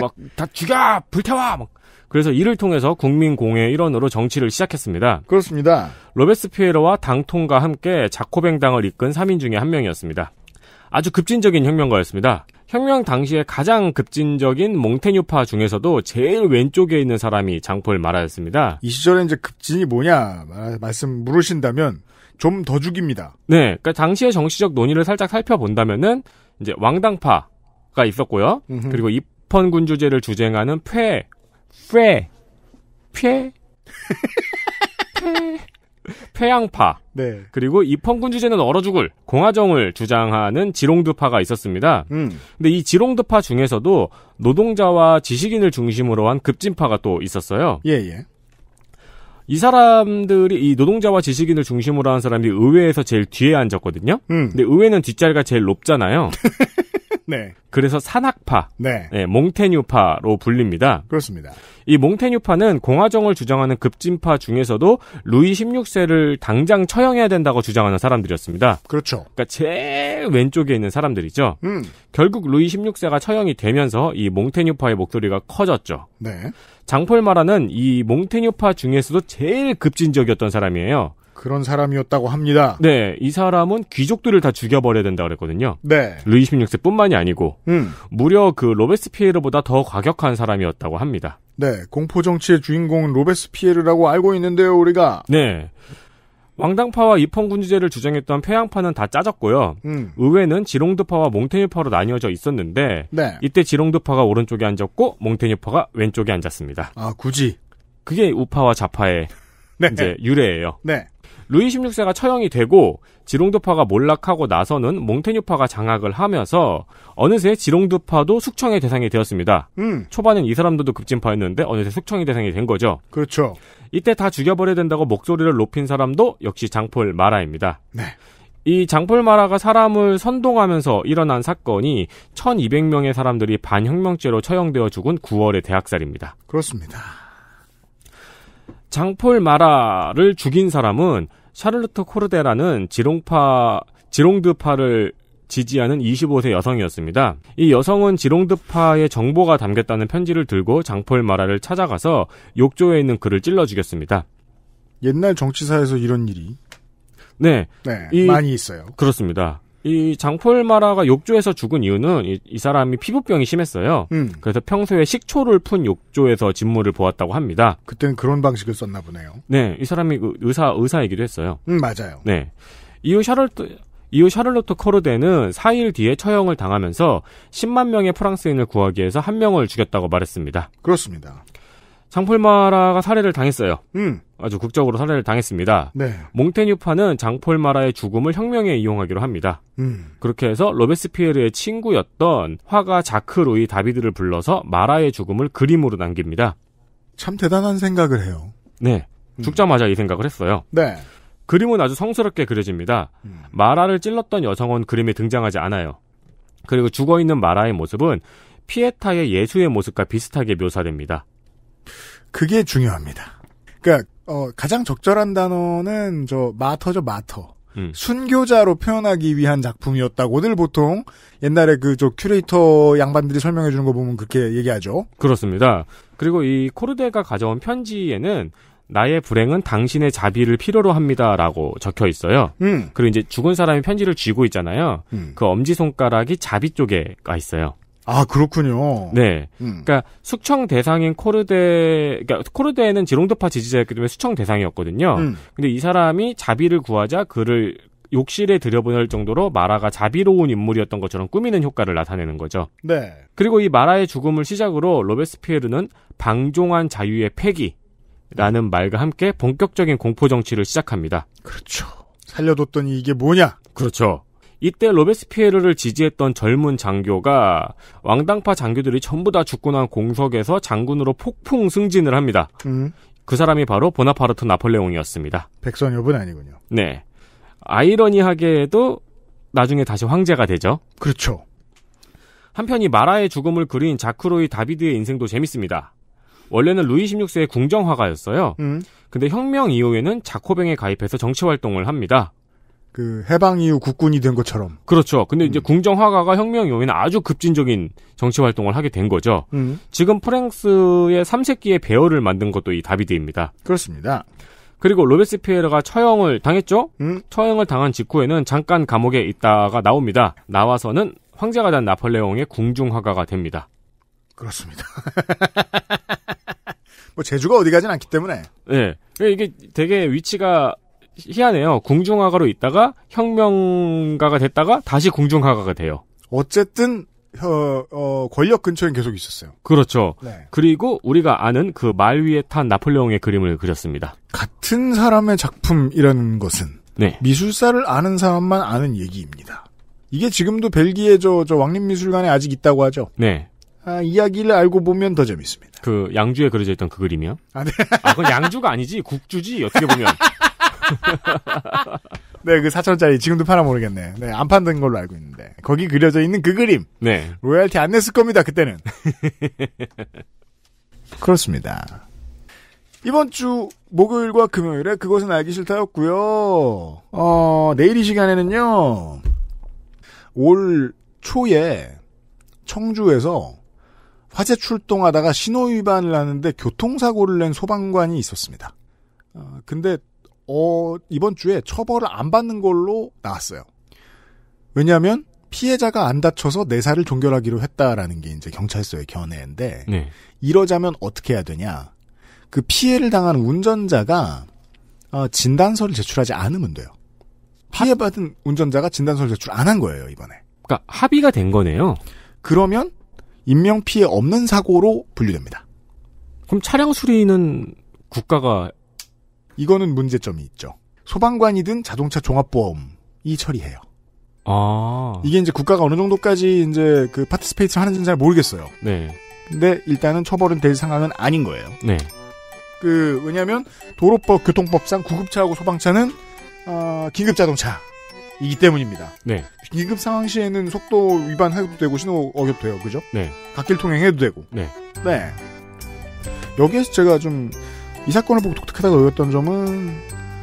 S3: 막다 죽여! 불태워! 막 그래서 이를 통해서 국민공회 일원으로 정치를 시작했습니다.
S2: 그렇습니다.
S3: 로베스피에르와 당통과 함께 자코뱅당을 이끈 3인 중에 한 명이었습니다. 아주 급진적인 혁명가였습니다. 혁명 당시에 가장 급진적인 몽테뉴파 중에서도 제일 왼쪽에 있는 사람이 장폴 마라였습니다.
S2: 이 시절에 이제 급진이 뭐냐 말씀 물으신다면 좀 더 죽입니다.
S3: 네, 그러니까 당시의 정치적 논의를 살짝 살펴본다면은 이제 왕당파가 있었고요. 음흠. 그리고 입헌군주제를 주쟁하는 폐 페, 페, 페, 양파 네. 그리고 입헌군 주제는 얼어 죽을 공화정을 주장하는 지롱드파가 있었습니다. 음. 근데 이 지롱드파 중에서도 노동자와 지식인을 중심으로 한 급진파가 또 있었어요. 예, 예. 이 사람들이 이 노동자와 지식인을 중심으로 한 사람이 의회에서 제일 뒤에 앉았거든요. 음. 근데 의회는 뒷자리가 제일 높잖아요. <laughs> 네. 그래서 산악파, 네. 네, 몽테뉴파로 불립니다. 그렇습니다. 이 몽테뉴파는 공화정을 주장하는 급진파 중에서도 루이 16세를 당장 처형해야 된다고 주장하는 사람들이었습니다. 그렇죠. 그러니까 제일 왼쪽에 있는 사람들이죠. 음. 결국 루이 16세가 처형이 되면서 이 몽테뉴파의 목소리가 커졌죠. 네. 장폴 마라는 이 몽테뉴파 중에서도 제일 급진적이었던 사람이에요.
S2: 그런 사람이었다고 합니다.
S3: 네, 이 사람은 귀족들을 다 죽여버려야 된다 그랬거든요. 네. 루이 16세뿐만이 아니고 음. 무려 그 로베스피에르보다 더 과격한 사람이었다고 합니다.
S2: 네, 공포 정치의 주인공은 로베스피에르라고 알고 있는데요, 우리가.
S3: 네. 왕당파와 입헌군주제를 주장했던 폐양파는 다 짜졌고요. 음. 의회는 지롱드파와 몽테뉴파로 나뉘어져 있었는데 네. 이때 지롱드파가 오른쪽에 앉았고 몽테뉴파가 왼쪽에 앉았습니다. 아 굳이 그게 우파와 좌파의 <laughs> 네. 이제 유래예요. 네. 루이 16세가 처형이 되고 지롱두파가 몰락하고 나서는 몽테뉴파가 장악을 하면서 어느새 지롱두파도 숙청의 대상이 되었습니다. 음. 초반엔 이 사람들도 급진파였는데 어느새 숙청의 대상이 된 거죠. 그렇죠. 이때 다 죽여버려야 된다고 목소리를 높인 사람도 역시 장폴 마라입니다. 네. 이 장폴 마라가 사람을 선동하면서 일어난 사건이 1200명의 사람들이 반혁명죄로 처형되어 죽은 9월의 대학살입니다. 그렇습니다. 장폴 마라를 죽인 사람은 샤를루트 코르데라는 지롱파 지롱드파를 지지하는 25세 여성이었습니다. 이 여성은 지롱드파의 정보가 담겼다는 편지를 들고 장폴 마라를 찾아가서 욕조에 있는 그를 찔러 죽였습니다.
S2: 옛날 정치사에서 이런 일이 네, 네 이, 많이 있어요.
S3: 그렇습니다. 이 장폴마라가 욕조에서 죽은 이유는 이, 이 사람이 피부병이 심했어요. 음. 그래서 평소에 식초를 푼 욕조에서 진물을 보았다고 합니다.
S2: 그때는 그런 방식을 썼나 보네요.
S3: 네, 이 사람이 그 의사 의사이기도 했어요. 음, 맞아요. 네. 이후 샤를트 이후 샤를로트 코르데는 4일 뒤에 처형을 당하면서 10만 명의 프랑스인을 구하기 위해서 한 명을 죽였다고 말했습니다. 그렇습니다. 장폴마라가 살해를 당했어요. 음. 아주 극적으로 살해를 당했습니다. 네. 몽테뉴파는 장폴마라의 죽음을 혁명에 이용하기로 합니다. 음. 그렇게 해서 로베스피에르의 친구였던 화가 자크 루이 다비드를 불러서 마라의 죽음을 그림으로 남깁니다.
S2: 참 대단한 생각을 해요. 네.
S3: 음. 죽자마자 음. 이 생각을 했어요. 네. 그림은 아주 성스럽게 그려집니다. 음. 마라를 찔렀던 여성은 그림에 등장하지 않아요. 그리고 죽어있는 마라의 모습은 피에타의 예수의 모습과 비슷하게 묘사됩니다.
S2: 그게 중요합니다. 그러니까 어, 가장 적절한 단어는 저 마터죠 마터. 음. 순교자로 표현하기 위한 작품이었다고늘 보통 옛날에 그저 큐레이터 양반들이 설명해 주는 거 보면 그렇게 얘기하죠.
S3: 그렇습니다. 그리고 이 코르데가 가져온 편지에는 나의 불행은 당신의 자비를 필요로 합니다라고 적혀 있어요. 음. 그리고 이제 죽은 사람이 편지를 쥐고 있잖아요. 음. 그 엄지 손가락이 자비 쪽에가 있어요.
S2: 아 그렇군요. 네, 음.
S3: 그러니까 숙청 대상인 코르데, 그러니까 코르데는 지롱도파 지지자였기 때문에 숙청 대상이었거든요. 음. 근데 이 사람이 자비를 구하자 그를 욕실에 들여보낼 정도로 마라가 자비로운 인물이었던 것처럼 꾸미는 효과를 나타내는 거죠. 네. 그리고 이 마라의 죽음을 시작으로 로베스피에르는 방종한 자유의 폐기라는 음. 말과 함께 본격적인 공포 정치를 시작합니다. 그렇죠.
S2: 살려뒀더니 이게 뭐냐?
S3: 그렇죠. 이때 로베스피에르를 지지했던 젊은 장교가 왕당파 장교들이 전부 다 죽고 난 공석에서 장군으로 폭풍 승진을 합니다. 음. 그 사람이 바로 보나파르트 나폴레옹이었습니다.
S2: 백선엽은 아니군요.
S3: 네. 아이러니하게도 나중에 다시 황제가 되죠. 그렇죠. 한편 이 마라의 죽음을 그린 자크로이 다비드의 인생도 재밌습니다. 원래는 루이 16세의 궁정화가였어요. 음. 근데 혁명 이후에는 자코뱅에 가입해서 정치 활동을 합니다.
S2: 그 해방 이후 국군이 된 것처럼.
S3: 그렇죠. 근데 음. 이제 궁정화가가 혁명 이후에는 아주 급진적인 정치 활동을 하게 된 거죠. 음. 지금 프랑스의 삼세기의 배열을 만든 것도 이 다비드입니다.
S2: 그렇습니다.
S3: 그리고 로베스피에르가 처형을 당했죠. 음. 처형을 당한 직후에는 잠깐 감옥에 있다가 나옵니다. 나와서는 황제가 된 나폴레옹의 궁중화가가 됩니다. 그렇습니다.
S2: <laughs> 뭐 제주가 어디 가진 않기 때문에.
S3: 네. 이게 되게 위치가 희한해요. 궁중화가로 있다가 혁명가가 됐다가 다시 궁중화가가 돼요.
S2: 어쨌든 어, 어, 권력 근처엔 계속 있었어요.
S3: 그렇죠. 네. 그리고 우리가 아는 그 말 위에 탄 나폴레옹의 그림을 그렸습니다.
S2: 같은 사람의 작품이라는 것은 네. 미술사를 아는 사람만 아는 얘기입니다. 이게 지금도 벨기에 저, 저 왕립미술관에 아직 있다고 하죠. 네. 아, 이야기를 알고 보면 더 재밌습니다. 그 양주에 그려져 있던 그 그림이요? 아, 네. 아, 그건
S3: 양주가 아니지
S2: 국주지 어떻게 보면. <laughs> <laughs> 네, 그 4천원짜리 지금도 팔아 모르겠네. 네, 안판다 걸로 알고 있는데. 거기 그려져 있는 그 그림. 네. 로얄티 안 냈을 겁니다, 그때는. <laughs> 그렇습니다. 이번 주 목요일과 금요일에 그것은 알기 싫다였고요. 어, 내일 이 시간에는요. 올 초에 청주에서 화재 출동하다가 신호 위반을 하는데 교통사고를 낸 소방관이 있었습니다. 어, 근데 어, 이번 주에 처벌을 안 받는 걸로 나왔어요. 왜냐하면 피해자가 안 다쳐서 내사를 종결하기로 했다라는 게 이제 경찰서의 견해인데 네. 이러자면 어떻게 해야 되냐? 그 피해를 당한 운전자가 어, 진단서를 제출하지 않으면 돼요. 피해받은 운전자가 진단서를 제출 안 한 거예요 이번에. 그러니까 합의가 된 거네요. 그러면 인명 피해 없는 사고로 분류됩니다. 그럼 차량 수리는 국가가 이거는 문제점이 있죠. 소방관이든 자동차 종합보험이 처리해요. 아. 이게 이제 국가가 어느 정도까지 이제 그 파티스페이트를 하는지는 잘 모르겠어요. 네. 근데 일단은 처벌은 될 상황은 아닌 거예요. 네. 그, 왜냐면 도로법, 교통법상 구급차하고 소방차는, 어, 긴급자동차. 이기 때문입니다. 네. 긴급 상황 시에는 속도 위반 해도 되고 신호 어겨도 돼요. 그죠? 네. 갓길 통행해도 되고. 네. 네. 여기에서 제가 좀이 사건을 보고 독특하다고 여겼던 점은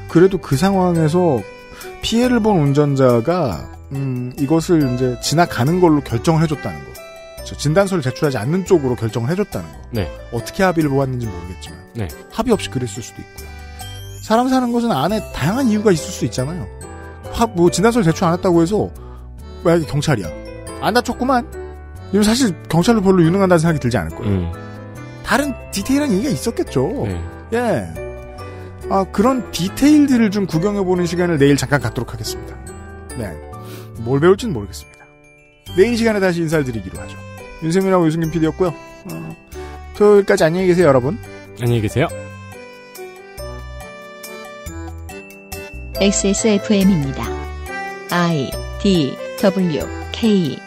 S2: 그래도 그 상황에서 피해를 본 운전자가 음, 이것을 이제 지나가는 걸로 결정을 해줬다는 거. 진단서를 제출하지 않는 쪽으로 결정을 해줬다는 거. 네. 어떻게 합의를 모았는지 모르겠지만 네. 합의 없이 그랬을 수도 있고요. 사람 사는 것은 안에 다양한 이유가 있을 수 있잖아요. 뭐 진단서를 제출 안 했다고 해서 만약에 경찰이야 안 다쳤구만. 이건 사실 경찰로 별로 유능한다는 생각이 들지 않을 거예요. 음. 다른 디테일한 얘기가 있었겠죠. 네. 예. 아, 그런 디테일들을 좀 구경해보는 시간을 내일 잠깐 갖도록 하겠습니다. 네. 뭘 배울지는 모르겠습니다. 내일 시간에 다시 인사를 드리기로 하죠. 윤세민하고 유승균 PD였고요. 어, 토요일까지 안녕히 계세요, 여러분.
S3: 안녕히 계세요.
S4: XSFM입니다. I D W K